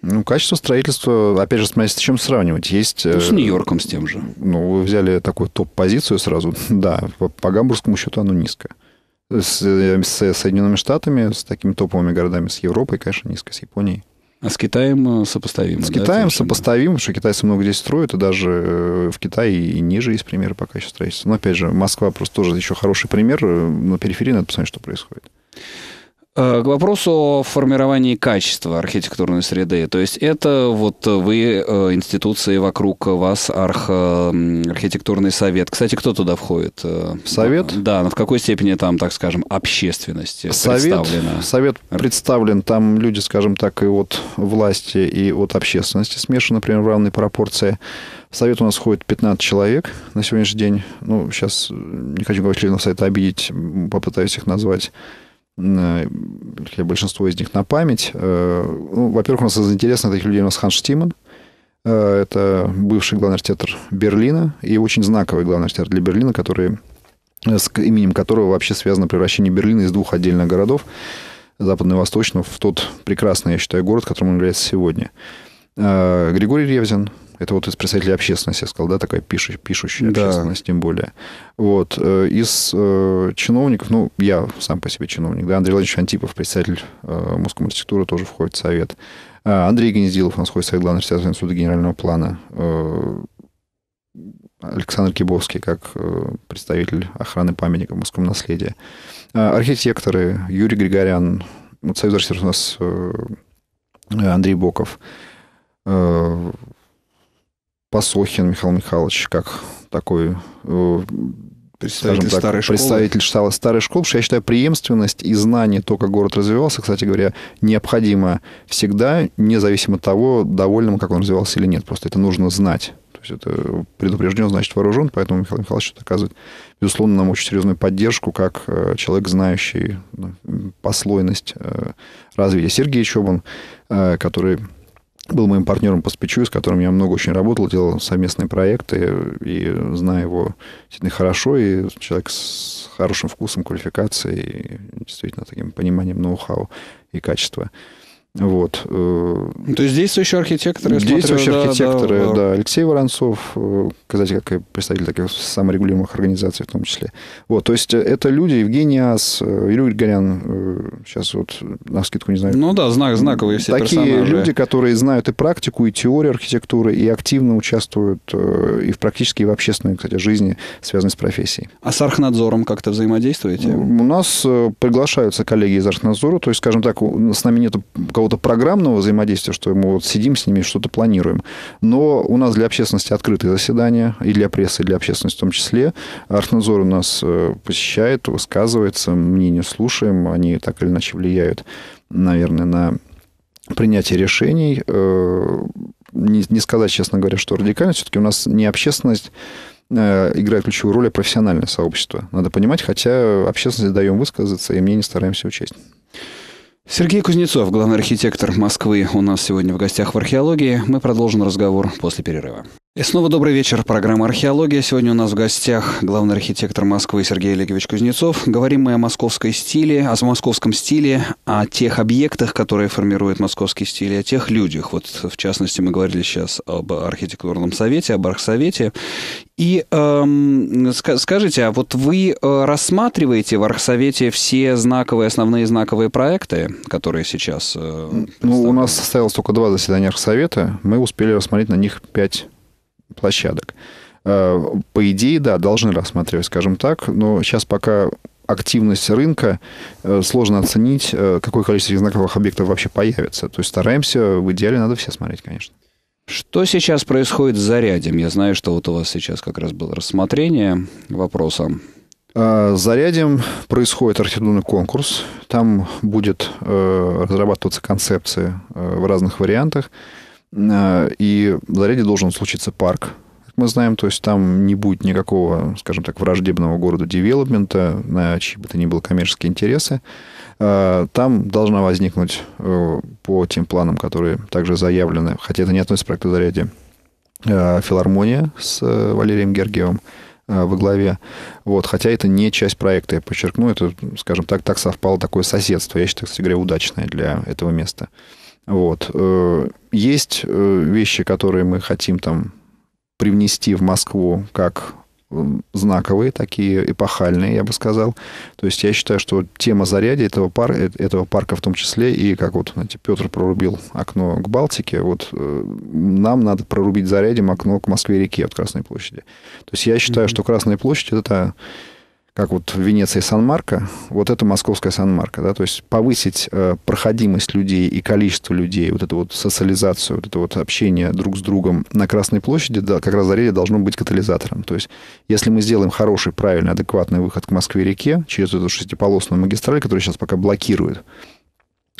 Ну, качество строительства, опять же, смотря с чем сравнивать. Есть... Ну, с э, Нью-Йорком, с тем же. Ну, вы взяли такую топ-позицию сразу. (laughs) да, по, по гамбургскому счету оно низкое. С, э, с Соединенными Штатами, с такими топовыми городами, с Европой, конечно, низко, с Японией. А с Китаем э, сопоставимо? С да, Китаем совершенно? сопоставимо, что китайцы много здесь строят, и даже в Китае и ниже есть примеры по качеству строительства. Но опять же, Москва просто тоже еще хороший пример. На периферии надо посмотреть, что происходит. Э, к вопросу о формировании качества архитектурной среды. То есть это вот вы, э, институции вокруг вас, арх, э, архитектурный совет. Кстати, кто туда входит? Совет? Да, но в какой степени там, так скажем, общественность совет, представлена? Совет представлен. Там люди, скажем так, и от власти, и от общественности смешаны, например, в равной пропорции. В совет у нас ходит 15 человек на сегодняшний день. Ну, сейчас не хочу говорить членов совета обидеть, попытаюсь их назвать я большинство из них на память. Э, ну, во-первых, у нас из интересных таких людей у нас Ханс Штиман. Э, это бывший главный архитектор Берлина и очень знаковый главный архитектор для Берлина, который, э, с именем которого вообще связано превращение Берлина из двух отдельных городов, западно восточного в тот прекрасный, я считаю, город, которым он является сегодня. Григорий Ревзин – это вот из представителей общественности, я сказал, да, такая пишущая, пишущая да. общественность, тем более. Вот. Э, из э, чиновников, ну, я сам по себе чиновник, да, Андрей Владимирович Антипов, представитель э, Московской архитектуры, тоже входит в совет. А, Андрей Гнездилов, у нас входит в совет главного председателя института генерального плана. Э, Александр Кибовский как э, представитель охраны памятника в наследия. наследии. А, архитекторы Юрий Григорян, вот Союз архитекторов у нас э, Андрей Боков, Пасохин Михаил Михайлович, как такой э, представитель, так, старой представитель школы. старой школы, потому что я считаю преемственность и знание, то, как город развивался, кстати говоря, необходимо всегда, независимо от того, довольным, как он развивался или нет. Просто это нужно знать. То есть это предупрежден, значит вооружен, поэтому Михаил Михайлович оказывает, безусловно, нам очень серьезную поддержку, как э, человек, знающий ну, послойность э, развития. Сергей Чобан, который был моим партнером по спичу, с которым я много очень работал, делал совместные проекты, и знаю его действительно хорошо, и человек с хорошим вкусом, квалификацией, и действительно таким пониманием ноу-хау и качества. Вот. Э, ну, то есть действующие архитекторы? Действующие смотрю, архитекторы, да, да, да. Алексей Воронцов, э, кстати, как представитель таких саморегулируемых организаций в том числе. Вот, то есть э, это люди, Евгений Ас, Юрий Горян, сейчас вот на скидку не знаю. Ну да, знак, знаковые все Такие персонажи. люди, которые знают и практику, и теорию архитектуры, и активно участвуют и в практически, и в общественной, кстати, жизни, связанной с профессией. А с архнадзором как-то взаимодействуете? У нас приглашаются коллеги из архнадзора, то есть, скажем так, с нами нету какого-то программного взаимодействия, что мы вот сидим с ними, что-то планируем. Но у нас для общественности открытые заседания, и для прессы, и для общественности в том числе. Архнадзор у нас э, посещает, высказывается, мнение слушаем, они так или иначе влияют, наверное, на принятие решений. Э, не, не сказать, честно говоря, что радикально, все-таки у нас не общественность э, играет ключевую роль, а профессиональное сообщество. Надо понимать, хотя общественности даем высказаться, и мнение стараемся учесть. Сергей Кузнецов, главный архитектор Москвы, у нас сегодня в гостях в археологии. Мы продолжим разговор после перерыва. И снова добрый вечер. Программа «Археология». Сегодня у нас в гостях главный архитектор Москвы Сергей Олегович Кузнецов. Говорим мы о московской стиле, о московском стиле, о тех объектах, которые формируют московский стиль, о тех людях. Вот, в частности, мы говорили сейчас об архитектурном совете, об архсовете. И эм, скажите, а вот вы э, рассматриваете в архсовете все знаковые, основные знаковые проекты, которые сейчас... Э, ну, у нас состоялось только два заседания архсовета. Мы успели рассмотреть на них пять площадок. Э, по идее, да, должны рассматривать, скажем так, но сейчас пока активность рынка, э, сложно оценить, э, какое количество знаковых объектов вообще появится. То есть стараемся, в идеале надо все смотреть, конечно. Что сейчас происходит с зарядем? Я знаю, что вот у вас сейчас как раз было рассмотрение вопроса. С зарядем происходит архитектурный конкурс. Там будет разрабатываться концепция в разных вариантах. Э, и в Заряде должен случиться парк. Как мы знаем, то есть там не будет никакого, скажем так, враждебного города девелопмента, на чьи бы то ни было коммерческие интересы. Э, там должна возникнуть э, по тем планам, которые также заявлены, хотя это не относится к проекту «Заряде», филармония с Валерием Гергиевым во главе. Вот, хотя это не часть проекта, я подчеркну, это, скажем так, так совпало такое соседство, я считаю, кстати говоря, удачное для этого места. Вот. Э, есть э, вещи, которые мы хотим там привнести в Москву как э, знаковые, такие эпохальные, я бы сказал. То есть я считаю, что тема заряди этого, пар, этого парка в том числе, и как вот знаете, Петр прорубил окно к Балтике, вот нам надо прорубить зарядием окно к Москве-реке от Красной площади. То есть я считаю, mm-hmm. что Красная площадь это как вот в Венеции Сан-Марко, вот это московская Сан-Марко, да, то есть повысить э, проходимость людей и количество людей, вот эту вот социализацию, вот это вот общение друг с другом на Красной площади, да, как раз Зарядье должно быть катализатором. То есть если мы сделаем хороший, правильный, адекватный выход к Москве-реке через эту шестиполосную магистраль, которая сейчас пока блокирует,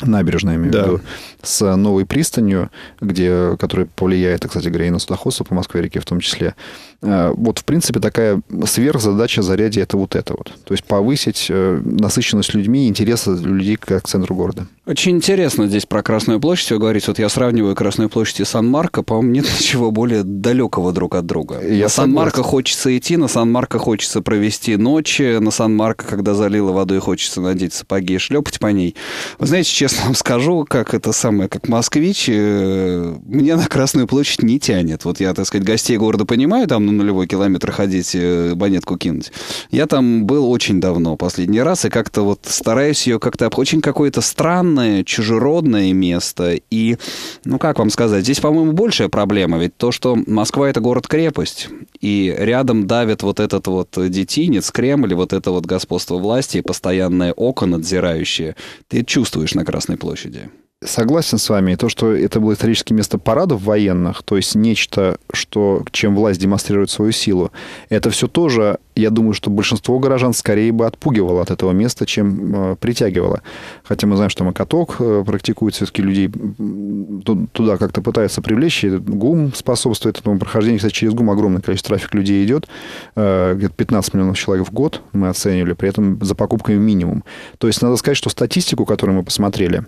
набережная, имею да. в виду, с новой пристанью, где, которая повлияет, кстати говоря, и на судоходство по Москве-реке в том числе, Э, вот, в принципе, такая сверхзадача заряди это вот это вот. То есть повысить э, насыщенность людьми, интересы людей к, к центру города. Очень интересно здесь про Красную площадь говорить. Вот я сравниваю Красную площадь и Сан-Марко. По-моему, нет (laughs) ничего более далекого друг от друга. Я на Сан-Марко хочется идти, на Сан-Марко хочется провести ночи, на Сан-Марко, когда залило водой, хочется надеть сапоги и шлепать по ней. Вы знаете, честно вам скажу, как это самое, как москвич, э, мне на Красную площадь не тянет. Вот я, так сказать, гостей города понимаю, там на нулевой километр ходить и э, монетку кинуть. Я там был очень давно, последний раз, и как-то вот стараюсь ее как-то... Очень какое-то странное, чужеродное место. И, ну, как вам сказать, здесь, по-моему, большая проблема. Ведь то, что Москва — это город-крепость, и рядом давит вот этот вот детинец, Кремль, вот это вот господство власти и постоянное око надзирающее Ты чувствуешь на Красной площади согласен с вами. то, что это было историческое место парадов военных, то есть нечто, что, чем власть демонстрирует свою силу, это все тоже, я думаю, что большинство горожан скорее бы отпугивало от этого места, чем э, притягивало. Хотя мы знаем, что Макоток э, практикует все-таки людей туда как-то пытаются привлечь. И ГУМ способствует этому прохождению. Кстати, через ГУМ огромное количество трафик людей идет. Э, где-то 15 миллионов человек в год мы оценивали, при этом за покупками минимум. То есть надо сказать, что статистику, которую мы посмотрели,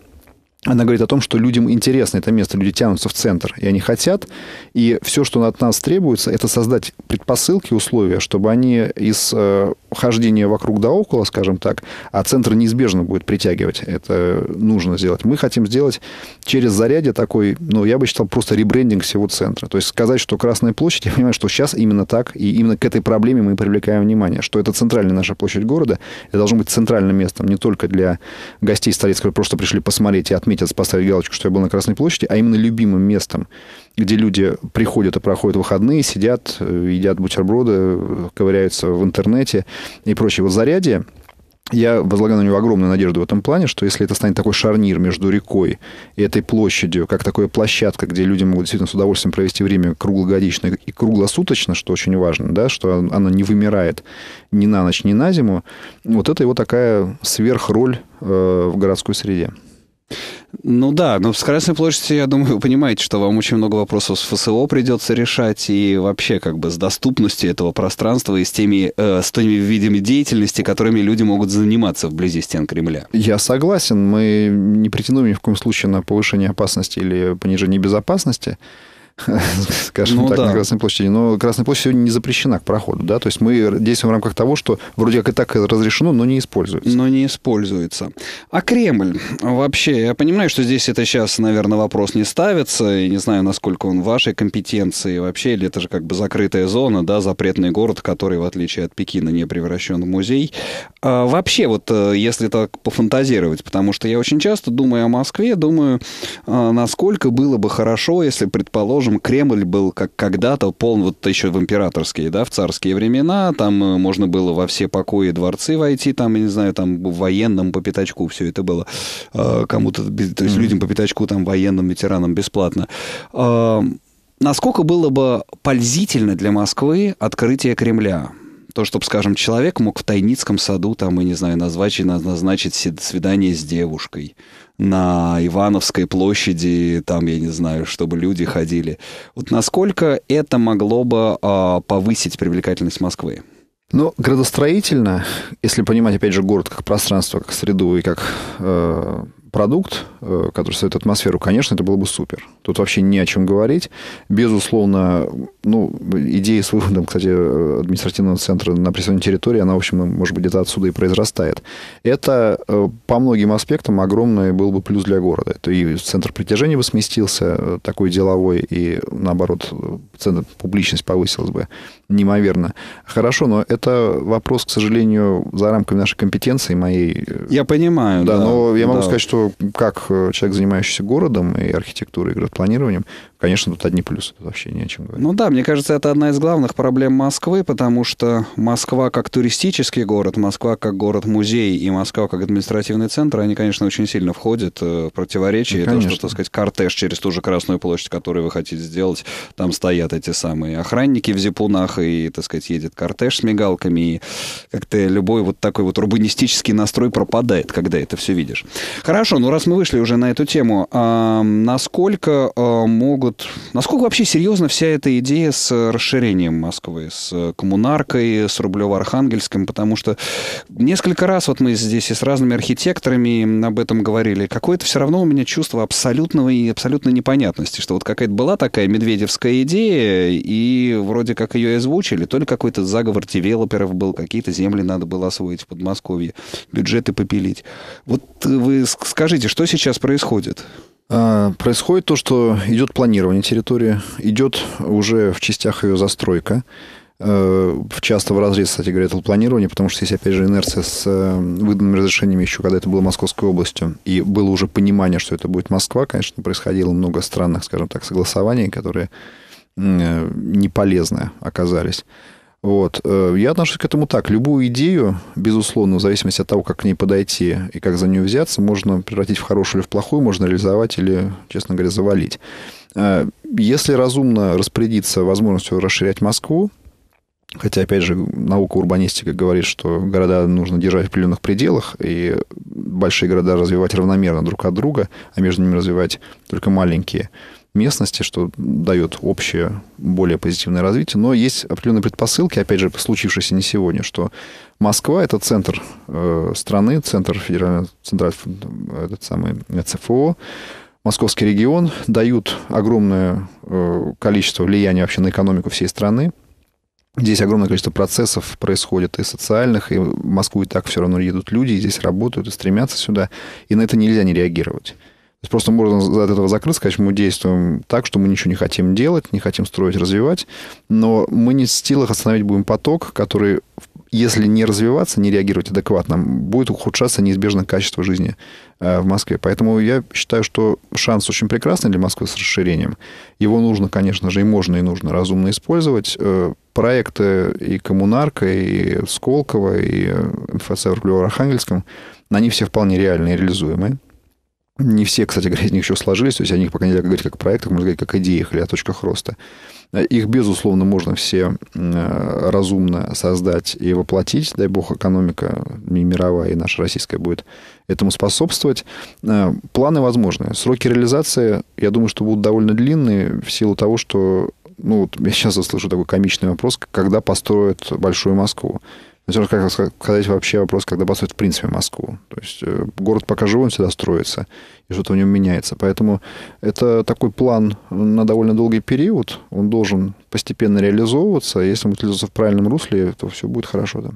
она говорит о том, что людям интересно это место, люди тянутся в центр, и они хотят. И все, что от нас требуется, это создать предпосылки, условия, чтобы они из э, хождение вокруг да около, скажем так, а центр неизбежно будет притягивать. Это нужно сделать. Мы хотим сделать через заряде такой, ну, я бы считал, просто ребрендинг всего центра. То есть сказать, что Красная площадь, (laughs) я понимаю, что сейчас именно так, и именно к этой проблеме мы привлекаем внимание, что это центральная наша площадь города, это должно быть центральным местом не только для гостей столицы, которые просто пришли посмотреть и отметить, поставить галочку, что я был на Красной площади, а именно любимым местом где люди приходят и проходят выходные, сидят, э, едят бутерброды, ковыряются в интернете и прочее. Вот зарядье, я возлагаю на него огромную надежду в этом плане, что если это станет такой шарнир между рекой и этой площадью, как такая площадка, где люди могут действительно с удовольствием провести время круглогодично и круглосуточно, что очень важно, да, что она не вымирает ни на ночь, ни на зиму, вот это его такая сверхроль э, в городской среде. Ну да, но с Красной площади, я думаю, вы понимаете, что вам очень много вопросов с ФСО придется решать, и вообще как бы с доступностью этого пространства и с теми, э, с теми видами деятельности, которыми люди могут заниматься вблизи стен Кремля. Я согласен, мы не претендуем ни в коем случае на повышение опасности или понижение безопасности, (laughs) скажем ну, так, да. на Красной площади. Но Красная площадь сегодня не запрещена к проходу, да? То есть мы действуем в рамках того, что вроде как и так разрешено, но не используется. Но не используется. А Кремль? Вообще, я понимаю, что здесь это сейчас, наверное, вопрос не ставится, и не знаю, насколько он в вашей компетенции вообще, или это же как бы закрытая зона, да, запретный город, который, в отличие от Пекина, не превращен в музей. А вообще, вот э, если так пофантазировать, потому что я очень часто думаю о Москве, думаю, а, насколько было бы хорошо, если, предположим, предположим, Кремль был как когда-то полон, вот еще в императорские, да, в царские времена, там э, можно было во все покои дворцы войти, там, я не знаю, там военным по пятачку все это было, а, кому-то, то есть людям по пятачку, там, военным ветеранам бесплатно. А, насколько было бы пользительно для Москвы открытие Кремля? то, чтобы, скажем, человек мог в Тайницком саду, там, я не знаю, назначить, назначить свидание с девушкой на Ивановской площади, там, я не знаю, чтобы люди ходили. Вот насколько это могло бы э, повысить привлекательность Москвы? Ну, градостроительно, если понимать, опять же, город как пространство, как среду и как э, продукт, э, который создает атмосферу, конечно, это было бы супер. Тут вообще не о чем говорить. Безусловно, ну, идея с выводом, кстати, э, административного центра на присоединенной территории, она, в общем, ну, может быть, где-то отсюда и произрастает. Это э, по многим аспектам огромный был бы плюс для города. Это и центр притяжения бы сместился, такой деловой, и, наоборот, центр, публичность повысилась бы неимоверно. Хорошо, но это вопрос, к сожалению, за рамками нашей компетенции моей. Я понимаю, да. Да, но я могу да. сказать, что как э, человек, занимающийся городом и архитектурой, и городпланированием, конечно, тут одни плюсы, тут вообще не о чем говорить. Ну да, мне кажется, это одна из главных проблем Москвы, потому что Москва как туристический город, Москва как город-музей и Москва как административный центр, они, конечно, очень сильно входят э, в противоречие. Ну, конечно. то, что, так сказать, кортеж через ту же Красную площадь, которую вы хотите сделать, там стоят эти самые охранники в зипунах, и, так сказать, едет кортеж с мигалками, и как-то любой вот такой вот урбанистический настрой пропадает, когда это все видишь. Хорошо, Хорошо, ну раз мы вышли уже на эту тему, э, насколько э, могут, насколько вообще серьезна вся эта идея с расширением Москвы, с коммунаркой, с рублево архангельским потому что несколько раз вот мы здесь и с разными архитекторами об этом говорили, какое-то все равно у меня чувство абсолютного и абсолютной непонятности, что вот какая-то была такая медведевская идея, и вроде как ее и озвучили, то ли какой-то заговор девелоперов был, какие-то земли надо было освоить в Подмосковье, бюджеты попилить. Вот вы сказали, расскажите, что сейчас происходит? А, происходит то, что идет планирование территории, идет уже в частях ее застройка. Э, часто в разрез, кстати говоря, этого планирования, потому что есть опять же, инерция с э, выданными разрешениями еще, когда это было Московской областью, и было уже понимание, что это будет Москва, конечно, происходило много странных, скажем так, согласований, которые э, не полезны оказались. Вот. Э, я отношусь к этому так. Любую идею, безусловно, в зависимости от того, как к ней подойти и как за нее взяться, можно превратить в хорошую или в плохую, можно реализовать или, честно говоря, завалить. Э, если разумно распорядиться возможностью расширять Москву, Хотя, опять же, наука урбанистика говорит, что города нужно держать в определенных пределах, и большие города развивать равномерно друг от друга, а между ними развивать только маленькие местности, что дает общее более позитивное развитие. Но есть определенные предпосылки, опять же, случившиеся не сегодня, что Москва – это центр э, страны, центр федерального, центра, этот самый э, ЦФО, Московский регион дают огромное э, количество влияния вообще на экономику всей страны. Здесь огромное количество процессов происходит и социальных, и в Москву и так все равно едут люди, и здесь работают, и стремятся сюда, и на это нельзя не реагировать. То есть просто можно от этого закрыться, конечно, мы действуем так, что мы ничего не хотим делать, не хотим строить, развивать, но мы не в силах остановить будем поток, который если не развиваться, не реагировать адекватно, будет ухудшаться неизбежно качество жизни э, в Москве. Поэтому я считаю, что шанс очень прекрасный для Москвы с расширением. Его нужно, конечно же, и можно, и нужно разумно использовать. Э, проекты и Коммунарка, и Сколково, и э, МФЦ в Архангельском, они все вполне реальные и реализуемые. Не все, кстати говоря, из них еще сложились, то есть о них пока нельзя говорить как о проектах, можно говорить как о идеях или о точках роста. Их, безусловно, можно все э, разумно создать и воплотить. Дай бог, экономика и мировая, и наша российская будет этому способствовать. Э, планы возможны. Сроки реализации, я думаю, что будут довольно длинные в силу того, что ну, вот я сейчас слышу такой комичный вопрос, когда построят Большую Москву. Ну, все как сказать вообще вопрос, как добраться в принципе Москву. То есть э, город пока живой, он всегда строится, и что-то в нем меняется. Поэтому это такой план на довольно долгий период. Он должен постепенно реализовываться. Если он будет реализовываться в правильном русле, то все будет хорошо. Да.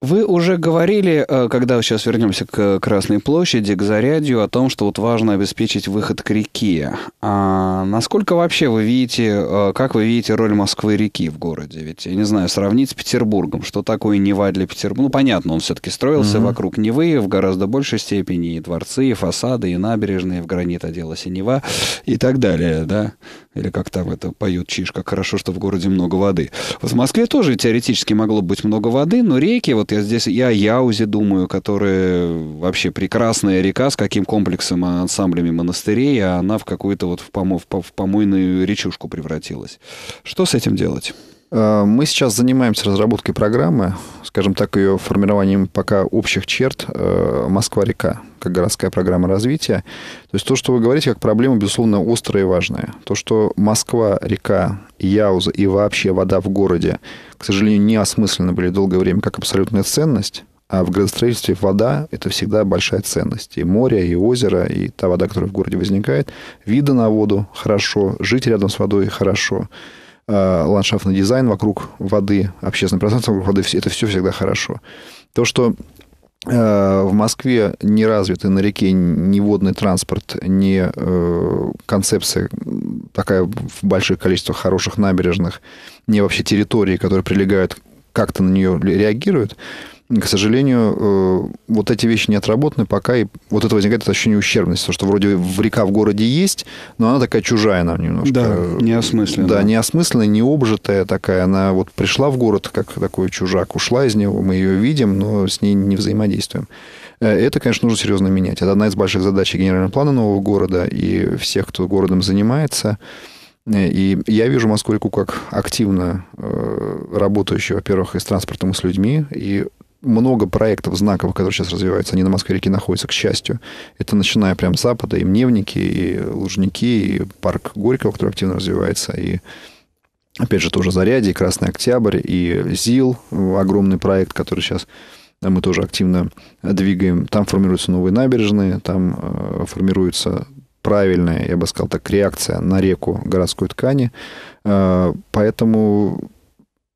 Вы уже говорили, э, когда сейчас вернемся к Красной площади, к зарядью, о том, что вот важно обеспечить выход к реке. А насколько вообще вы видите, э, как вы видите роль Москвы реки в городе? Ведь, я не знаю, сравнить с Петербургом, что такое Нева для Петербурга? Ну, понятно, он все-таки строился угу. вокруг Невы в гораздо большей степени, и дворцы, и фасады, и набережные, в гранит оделась и Нева, и так далее, да? Или как там это поют Чиж, как хорошо, что в городе много воды. Вот в Москве тоже теоретически могло быть много воды, но реки, вот вот я здесь, я о Яузе думаю, которая вообще прекрасная река, с каким комплексом а, ансамблями монастырей, а она в какую-то вот в, помо, в помойную речушку превратилась. Что с этим делать? Э, мы сейчас занимаемся разработкой программы, скажем так, ее формированием пока общих черт э, «Москва-река» как городская программа развития. То есть то, что вы говорите, как проблема, безусловно, острая и важная. То, что Москва, река, Яуза и вообще вода в городе, к сожалению, не осмысленно были долгое время как абсолютная ценность, а в градостроительстве вода – это всегда большая ценность. И море, и озеро, и та вода, которая в городе возникает. Виды на воду – хорошо. Жить рядом с водой – хорошо. А, ландшафтный дизайн вокруг воды, общественное пространство вокруг воды – это все всегда хорошо. То, что Э, в Москве не развиты на реке ни водный транспорт, ни э, концепция такая в больших количествах хороших набережных, ни вообще территории, которые прилегают, как-то на нее реагируют к сожалению, э, вот эти вещи не отработаны пока, и вот это возникает это ощущение ущербности, потому что вроде в река в городе есть, но она такая чужая нам немножко. Да, неосмысленная. Да, неосмысленная, необжитая такая. Она вот пришла в город, как такой чужак, ушла из него, мы ее видим, но с ней не взаимодействуем. Э, это, конечно, нужно серьезно менять. Это одна из больших задач генерального плана нового города и всех, кто городом занимается. Э, и я вижу москву как активно работающую, во-первых, и с транспортом, и с людьми, и много проектов знаковых, которые сейчас развиваются, они на Москве-реке находятся, к счастью. Это начиная прям с запада, и Мневники, и Лужники, и парк Горького, который активно развивается, и опять же тоже Зарядье, и Красный Октябрь, и ЗИЛ, огромный проект, который сейчас э, мы тоже активно двигаем. Там формируются новые набережные, там э, формируется правильная, я бы сказал так, реакция на реку городской ткани. Э, поэтому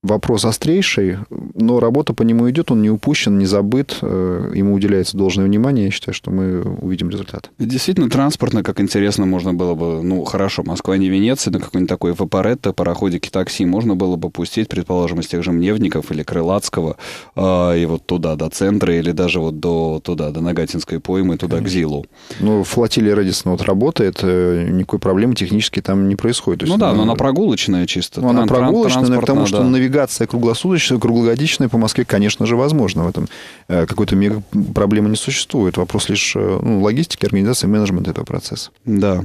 вопрос острейший, но работа по нему идет, он не упущен, не забыт, э, ему уделяется должное внимание, я считаю, что мы увидим результат. Действительно, транспортно, как интересно, можно было бы, ну, хорошо, Москва не Венеция, но какой-нибудь такой Вапоретто, пароходики, такси можно было бы пустить, предположим, из тех же Мневников или Крылатского, э, и вот туда, до центра, или даже вот до туда, до Нагатинской поймы, туда, Конечно. к ЗИЛу. Ну, флотилия Редисон вот работает, э, никакой проблемы технически там не происходит. Ну есть, ну, да, ну, но она прогулочная чисто. Ну, она прогулочная, потому что навигация навигация круглосуточная, круглогодичная по Москве, конечно же, возможно. В этом э, какой-то мега проблемы не существует. Вопрос лишь э, ну, логистики, организации, менеджмента этого процесса. Да.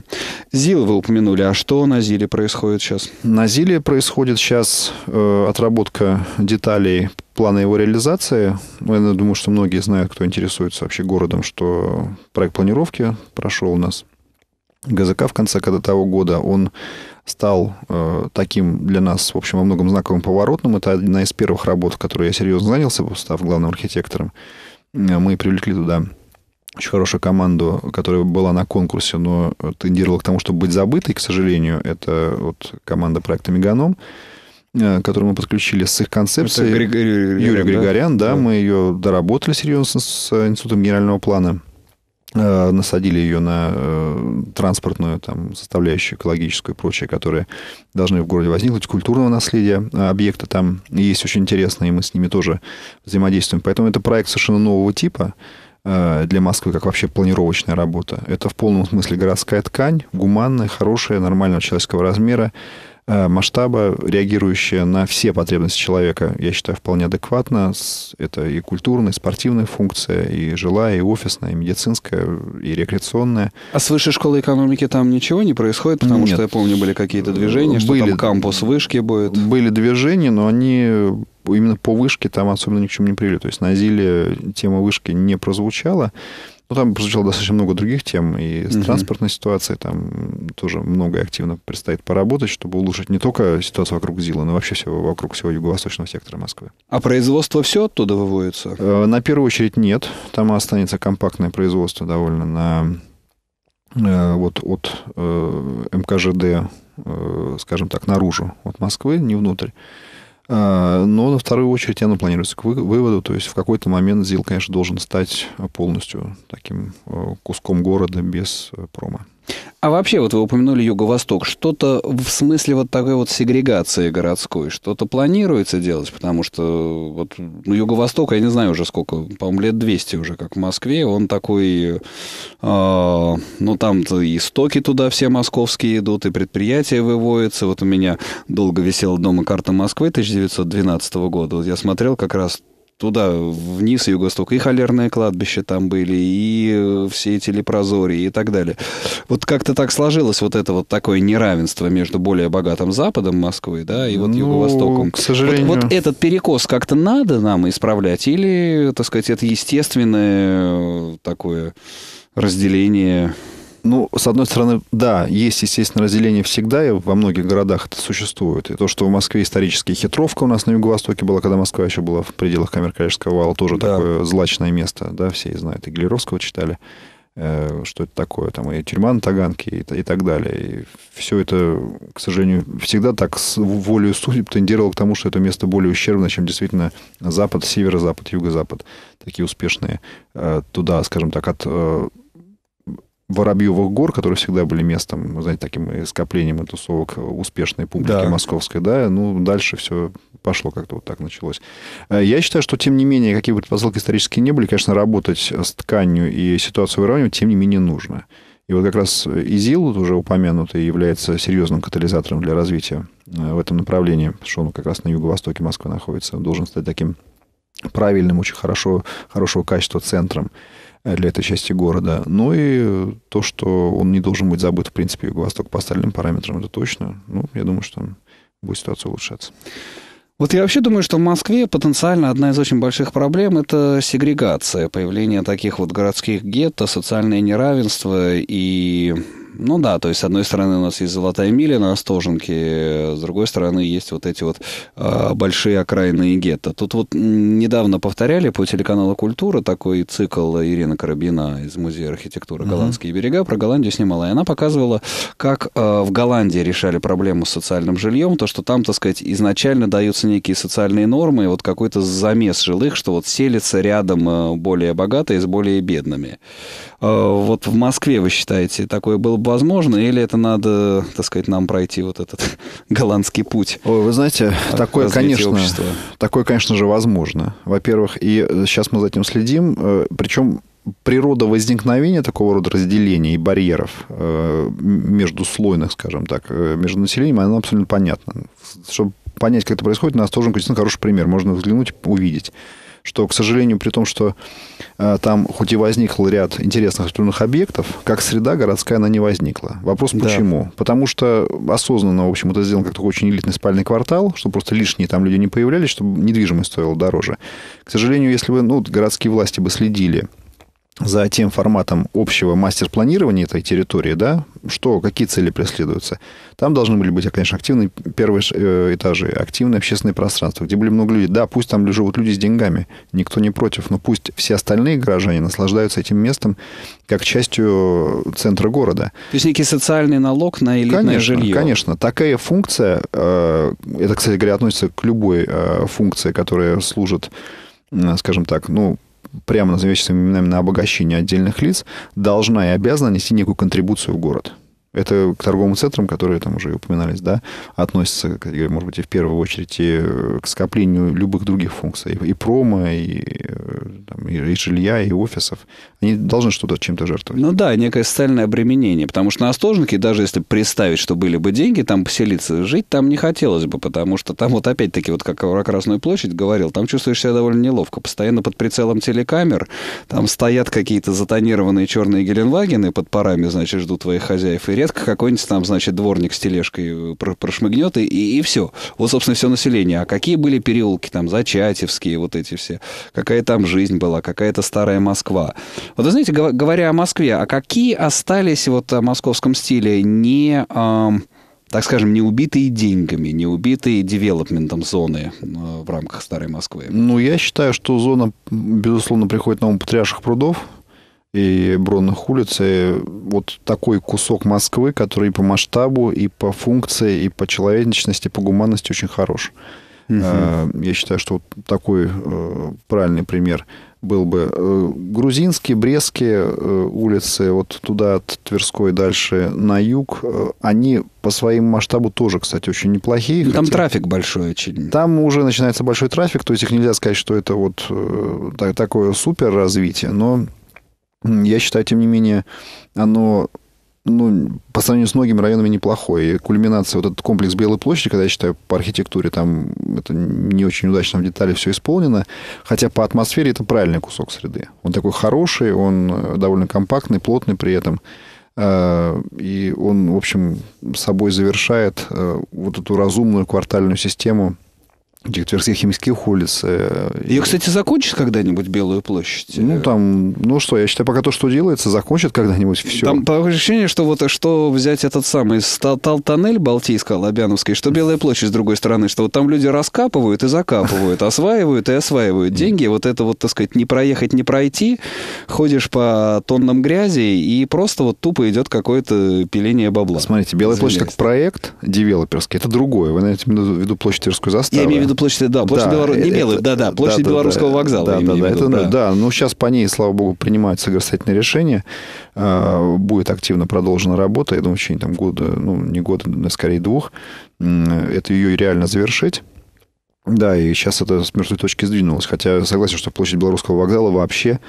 ЗИЛ вы упомянули. А что на ЗИЛе происходит сейчас? На ЗИЛе происходит сейчас э, отработка деталей плана его реализации. Ну, я думаю, что многие знают, кто интересуется вообще городом, что проект планировки прошел у нас ГЗК в конце того года, он стал э, таким для нас, в общем, во многом знаковым поворотным. Это одна из первых работ, которой я серьезно занялся, став главным архитектором. Э, мы привлекли туда очень хорошую команду, которая была на конкурсе, но тендировала к тому, чтобы быть забытой, к сожалению. Это вот команда проекта «Меганом», э, которую мы подключили с их концепцией. Это Григорь... Юрий Григорян, да, да, мы ее доработали серьезно с Институтом генерального плана Э, насадили ее на э, транспортную там, составляющую, экологическую и прочее, которые должны в городе возникнуть, культурного наследия э, объекта там есть очень интересные, и мы с ними тоже взаимодействуем. Поэтому это проект совершенно нового типа для Москвы, как вообще планировочная работа. Это в полном смысле городская ткань, гуманная, хорошая, нормального человеческого размера, Э, масштаба, реагирующая на все потребности человека, я считаю, вполне адекватно. Это и культурная, и спортивная функция, и жилая, и офисная, и медицинская, и рекреационная. А с высшей школы экономики там ничего не происходит? Потому Нет. что, я помню, были какие-то движения, что там кампус вышки будет. Были движения, но они именно по вышке там особенно ни к чему не привели. То есть на ЗИЛе тема вышки не прозвучала. Ну, там прозвучало достаточно много других тем, и с угу. транспортной ситуацией там тоже многое активно предстоит поработать, чтобы улучшить не только ситуацию вокруг ЗИЛа, но вообще все вокруг всего юго-восточного сектора Москвы. А производство все оттуда выводится? Э, на первую очередь нет. Там останется компактное производство довольно на э, вот от э, МКЖД, скажем так, наружу от Москвы, не внутрь. А, но, на вторую очередь, оно планируется к выводу. То есть, в какой-то момент ЗИЛ, конечно, должен стать полностью таким э, куском города без э, промо. А вообще, вот вы упомянули Юго-Восток, что-то в смысле вот такой вот сегрегации городской, что-то планируется делать, потому что вот ну, Юго-Восток, я не знаю уже сколько, по-моему, лет 200 уже, как в Москве, он такой, э, ну, там и стоки туда все московские идут, и предприятия выводятся. Вот у меня долго висела дома карта Москвы 1912 года, вот я смотрел как раз туда, вниз, юго-восток, и холерное кладбище там были, и э, все эти лепрозории и так далее. Вот как-то так сложилось вот это вот такое неравенство между более богатым Западом Москвы, да, и вот ну, юго-востоком. к сожалению. Вот, вот этот перекос как-то надо нам исправлять, или, так сказать, это естественное э, такое разделение ну, с одной стороны, да, есть, естественно, разделение всегда, и во многих городах это существует. И то, что в Москве исторически хитровка у нас на юго-востоке была, когда Москва еще была в пределах камер вала, тоже да. такое злачное место, да, все знают. И Глеровского читали, э, что это такое, там, и тюрьма на Таганке, и, и так далее. И все это, к сожалению, всегда так с волею судеб тендировало к тому, что это место более ущербное, чем действительно Запад, Северо-Запад, Юго-Запад, такие успешные, э, туда, скажем так, от э, Воробьевых гор, которые всегда были местом, знаете, таким скоплением и тусовок успешной публики да. московской, да, ну, дальше все пошло как-то вот так началось. Э, я считаю, что, тем не менее, какие бы предпосылки исторические не были, конечно, работать с тканью и ситуацию выравнивать, тем не менее, нужно. И вот как раз э, ИЗИЛ, вот уже упомянутый, является серьезным катализатором для развития э, в этом направлении, потому что он как раз на юго-востоке Москвы находится, он должен стать таким правильным, очень хорошо, хорошего качества центром для этой части города. Ну и то, что он не должен быть забыт, в принципе, Юго-Восток по остальным параметрам, это точно. Ну, я думаю, что будет ситуация улучшаться. Вот я вообще думаю, что в Москве потенциально одна из очень больших проблем – это сегрегация, появление таких вот городских гетто, социальное неравенство и ну да, то есть, с одной стороны, у нас есть золотая миля на Остоженке, с другой стороны, есть вот эти вот э, большие окраинные гетто. Тут вот недавно повторяли по телеканалу «Культура» такой цикл Ирины Карабина из Музея архитектуры «Голландские берега» про Голландию снимала. И она показывала, как э, в Голландии решали проблему с социальным жильем, то, что там, так сказать, изначально даются некие социальные нормы, и вот какой-то замес жилых, что вот селится рядом а, более богатые с более бедными. Э, вот в Москве, вы считаете, такое было бы возможно, или это надо, так сказать, нам пройти вот этот (laughs) голландский путь? Ой, вы знаете, такое, конечно, общества? такое, конечно же, возможно. Во-первых, и э, сейчас мы за этим следим, э, причем природа возникновения такого рода разделения и барьеров между слойных, скажем так, между населением, она абсолютно понятна. Чтобы понять, как это происходит, у нас тоже действительно хороший пример. Можно взглянуть, увидеть что, к сожалению, при том, что э, там хоть и возникл ряд интересных культурных объектов, как среда городская она не возникла. Вопрос почему? Да. Потому что осознанно, в общем, это сделано как такой очень элитный спальный квартал, чтобы просто лишние там люди не появлялись, чтобы недвижимость стоила дороже. К сожалению, если бы ну, городские власти бы следили за тем форматом общего мастер-планирования этой территории, да, что, какие цели преследуются. Там должны были быть, конечно, активные первые э, этажи, активное общественное пространство, где были много людей. Да, пусть там живут люди с деньгами, никто не против, но пусть все остальные горожане наслаждаются этим местом как частью центра города. То есть некий социальный налог на элитное конечно, жилье. Конечно, такая функция, э, это, кстати говоря, относится к любой э, функции, которая служит скажем так, ну, прямо назовем вещественными именами на обогащение отдельных лиц, должна и обязана нести некую контрибуцию в город. Это к торговым центрам, которые там уже упоминались, да, относятся, может быть, и в первую очередь и э, к скоплению любых других функций, и промо, и э, и жилья, и офисов. Они должны что-то чем-то жертвовать. Ну да, некое социальное обременение. Потому что на Остоженке, даже если представить, что были бы деньги, там поселиться, жить там не хотелось бы, потому что там вот опять-таки, вот как про Красную площадь говорил, там чувствуешь себя довольно неловко. Постоянно под прицелом телекамер, там стоят какие-то затонированные черные геленвагены под парами, значит, ждут твоих хозяев. И редко какой-нибудь там, значит, дворник с тележкой прошмыгнет, и, и, и все. Вот, собственно, все население. А какие были переулки там, Зачатевские, вот эти все. Какая там жизнь была, была какая-то старая Москва. Вот вы знаете, говоря о Москве, а какие остались вот э, в московском стиле не... Э, так скажем, не убитые деньгами, не убитые девелопментом зоны э, в рамках Старой Москвы? Ну, я считаю, что зона, безусловно, приходит на ум Патриарших прудов и Бронных улиц. И вот такой кусок Москвы, который и по масштабу, и по функции, и по человечности, и по гуманности очень хорош. Угу. Я считаю, что вот такой правильный пример – был бы. Э, грузинские, Брестские э, улицы, вот туда от Тверской дальше на юг, э, они по своему масштабу тоже, кстати, очень неплохие. Ну, хотя... Там трафик большой очень. Там уже начинается большой трафик, то есть их нельзя сказать, что это вот такое супер развитие, но я считаю, тем не менее, оно ну, по сравнению с многими районами неплохой. И кульминация, вот этот комплекс Белой площади, когда я считаю, по архитектуре там это не очень удачно в детали все исполнено, хотя по атмосфере это правильный кусок среды. Он такой хороший, он э, довольно компактный, плотный при этом. Э, и он, в общем, собой завершает э, вот эту разумную квартальную систему Тверских, химических улиц. Э, Ее, кстати, закончат когда-нибудь Белую площадь? Ну, там, ну что, я считаю, пока то, что делается, закончат когда-нибудь все. Там такое ощущение, что вот э, что взять этот самый стал тоннель Балтийско-Лобяновский, что Белая площадь с другой стороны, что вот там люди раскапывают и закапывают, осваивают и осваивают деньги. Вот это вот, так сказать, не проехать, не пройти, ходишь по тоннам грязи и просто вот тупо идет какое-то пиление бабла. Смотрите, Белая площадь как проект девелоперский, это другое. Вы, имеете в виду площадь Тверской заставы. Я имею в виду площадь, да, площадь да, Белорус... не Белый, да, да, площадь да, Белорусского да, вокзала. Да, да, да, это, ну, да. да, ну сейчас по ней, слава богу, принимаются государственные решения, а, будет активно продолжена работа, я думаю, в течение там года, ну не года, а скорее двух, это ее реально завершить. Да, и сейчас это с мертвой точки сдвинулось. Хотя согласен, что площадь Белорусского вокзала вообще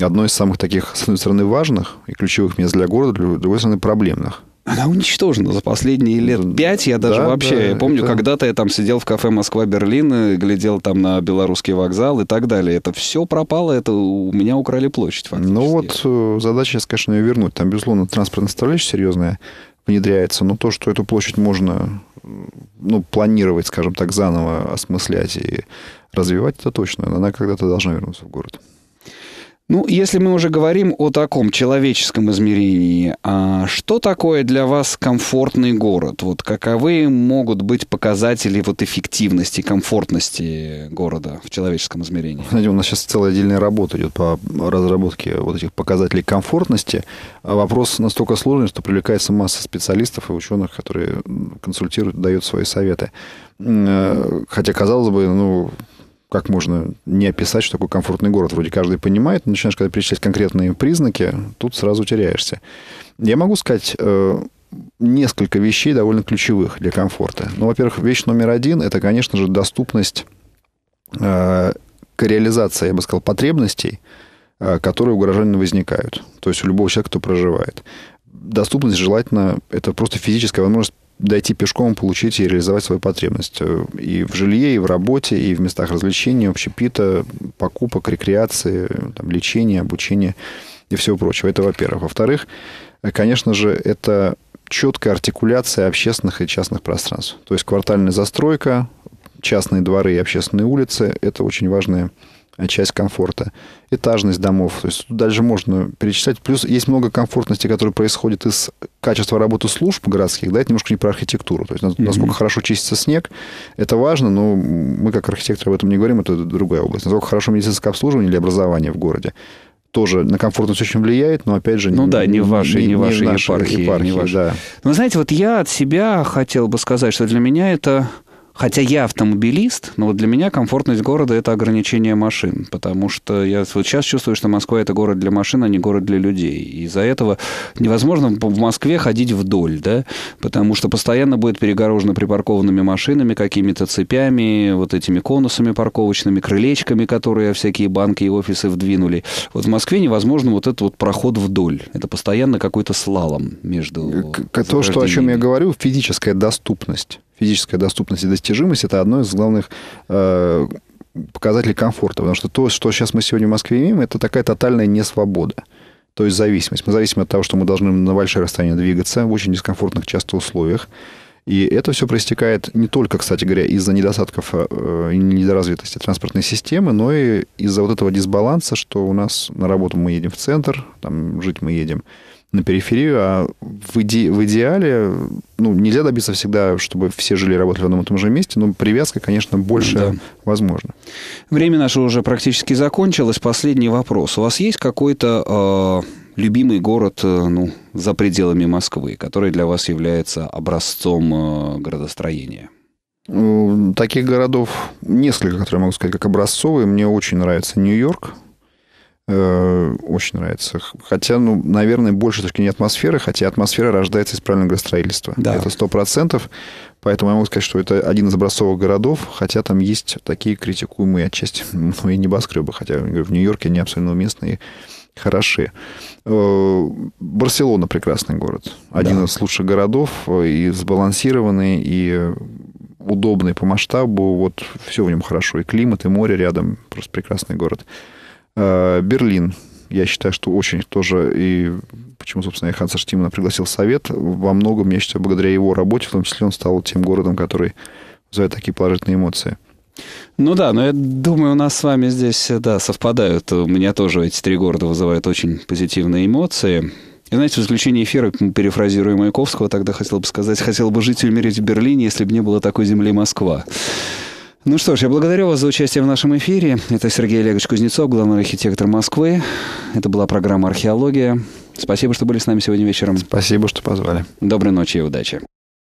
одно из самых таких, с одной стороны, важных и ключевых мест для города, с другой стороны, проблемных. Она уничтожена за последние лет пять. Я даже да, вообще, да, помню, это... когда-то я там сидел в кафе «Москва-Берлин», э, глядел там на Белорусский вокзал и так далее. Это все пропало, это у меня украли площадь фактически. Ну вот э, задача сейчас, конечно, ее вернуть. Там, безусловно, транспортная составляющая серьезная внедряется, но то, что эту площадь можно ну, планировать, скажем так, заново осмыслять и развивать, это точно. Она когда-то должна вернуться в город. Ну, если мы уже говорим о таком человеческом измерении, а что такое для вас комфортный город? Вот каковы могут быть показатели вот эффективности, комфортности города в человеческом измерении? Знаете, у нас сейчас целая отдельная работа идет по разработке вот этих показателей комфортности. А вопрос настолько сложный, что привлекается масса специалистов и ученых, которые консультируют, дают свои советы. Э, хотя, казалось бы, ну, как можно не описать, что такое комфортный город? Вроде каждый понимает, но начинаешь когда перечислять конкретные признаки, тут сразу теряешься. Я могу сказать э, несколько вещей довольно ключевых для комфорта. Ну, во-первых, вещь номер один – это, конечно же, доступность э, к реализации, я бы сказал, потребностей, э, которые у гражданина возникают. То есть у любого человека, кто проживает. Доступность желательно – это просто физическая возможность дойти пешком, получить и реализовать свою потребность. Э, и в жилье, и в работе, и в местах развлечения, общепита, покупок, рекреации, э, там, лечения, обучения и всего прочего. Это во-первых. Во-вторых, э, конечно же, это четкая артикуляция общественных и частных пространств. То есть квартальная застройка, частные дворы и общественные улицы – это очень важные Э, часть комфорта. Этажность домов. То есть тут дальше можно перечислять. Плюс есть много комфортности, которые происходят из качества работы служб городских. Да, это немножко не про архитектуру. То есть насколько mm-hmm. хорошо чистится снег, это важно, но мы как архитекторы об этом не говорим, это другая область. Насколько хорошо медицинское обслуживание или образование в городе тоже на комфортность очень влияет, но опять же... Ну не, да, не в вашей, не, не вашей епархии. епархии не Да. Но ну, знаете, вот я от себя хотел бы сказать, что для меня это Хотя я автомобилист, но вот для меня комфортность города – это ограничение машин, потому что я вот сейчас чувствую, что Москва – это город для машин, а не город для людей. Из-за этого невозможно в Москве ходить вдоль, да, потому что постоянно будет перегорожено припаркованными машинами, какими-то цепями, вот этими конусами парковочными, крылечками, которые всякие банки и офисы вдвинули. Вот в Москве невозможно вот этот вот проход вдоль. Это постоянно какой-то слалом между... То, что, о чем я говорю, физическая доступность физическая доступность и достижимость – это одно из главных э, показателей комфорта. Потому что то, что сейчас мы сегодня в Москве имеем, это такая тотальная несвобода. То есть зависимость. Мы зависим от того, что мы должны на большое расстояние двигаться в очень дискомфортных часто условиях. И это все проистекает не только, кстати говоря, из-за недостатков э, и недоразвитости транспортной системы, но и из-за вот этого дисбаланса, что у нас на работу мы едем в центр, там жить мы едем на периферию, а в, иде, в идеале, ну, нельзя добиться всегда, чтобы все жили и работали в одном и том же месте, но привязка, конечно, больше да. возможна. Время наше уже практически закончилось. Последний вопрос. У вас есть какой-то э, любимый город, э, ну, за пределами Москвы, который для вас является образцом э, городостроения? Э, таких городов несколько, которые я могу сказать, как образцовые. Мне очень нравится Нью-Йорк. Э, очень нравится. Хотя, ну, наверное, больше точки не атмосферы, хотя атмосфера рождается из правильного строительства, Да. Это сто процентов. Поэтому я могу сказать, что это один из образцовых городов, хотя там есть такие критикуемые отчасти, (laughs) ну, и небоскребы, хотя говорю, в Нью-Йорке они абсолютно местные хороши. Э, Барселона прекрасный город. Один да. из лучших городов, э, и сбалансированный, и удобный по масштабу. Вот все в нем хорошо. И климат, и море рядом. Просто прекрасный город. Э, Берлин. Я считаю, что очень тоже, и почему, собственно, и Ханса Штимана пригласил в совет, во многом, я считаю, благодаря его работе, в том числе, он стал тем городом, который вызывает такие положительные эмоции. Ну да, но я думаю, у нас с вами здесь, да, совпадают. У меня тоже эти три города вызывают очень позитивные эмоции. И знаете, в заключение эфира, перефразируя Маяковского, тогда хотел бы сказать, хотел бы жить и умереть в Берлине, если бы не было такой земли Москва. Ну что ж, я благодарю вас за участие в нашем эфире. Это Сергей Олегович Кузнецов, главный архитектор Москвы. Это была программа «Археология». Спасибо, что были с нами сегодня вечером. Спасибо, что позвали. Доброй ночи и удачи.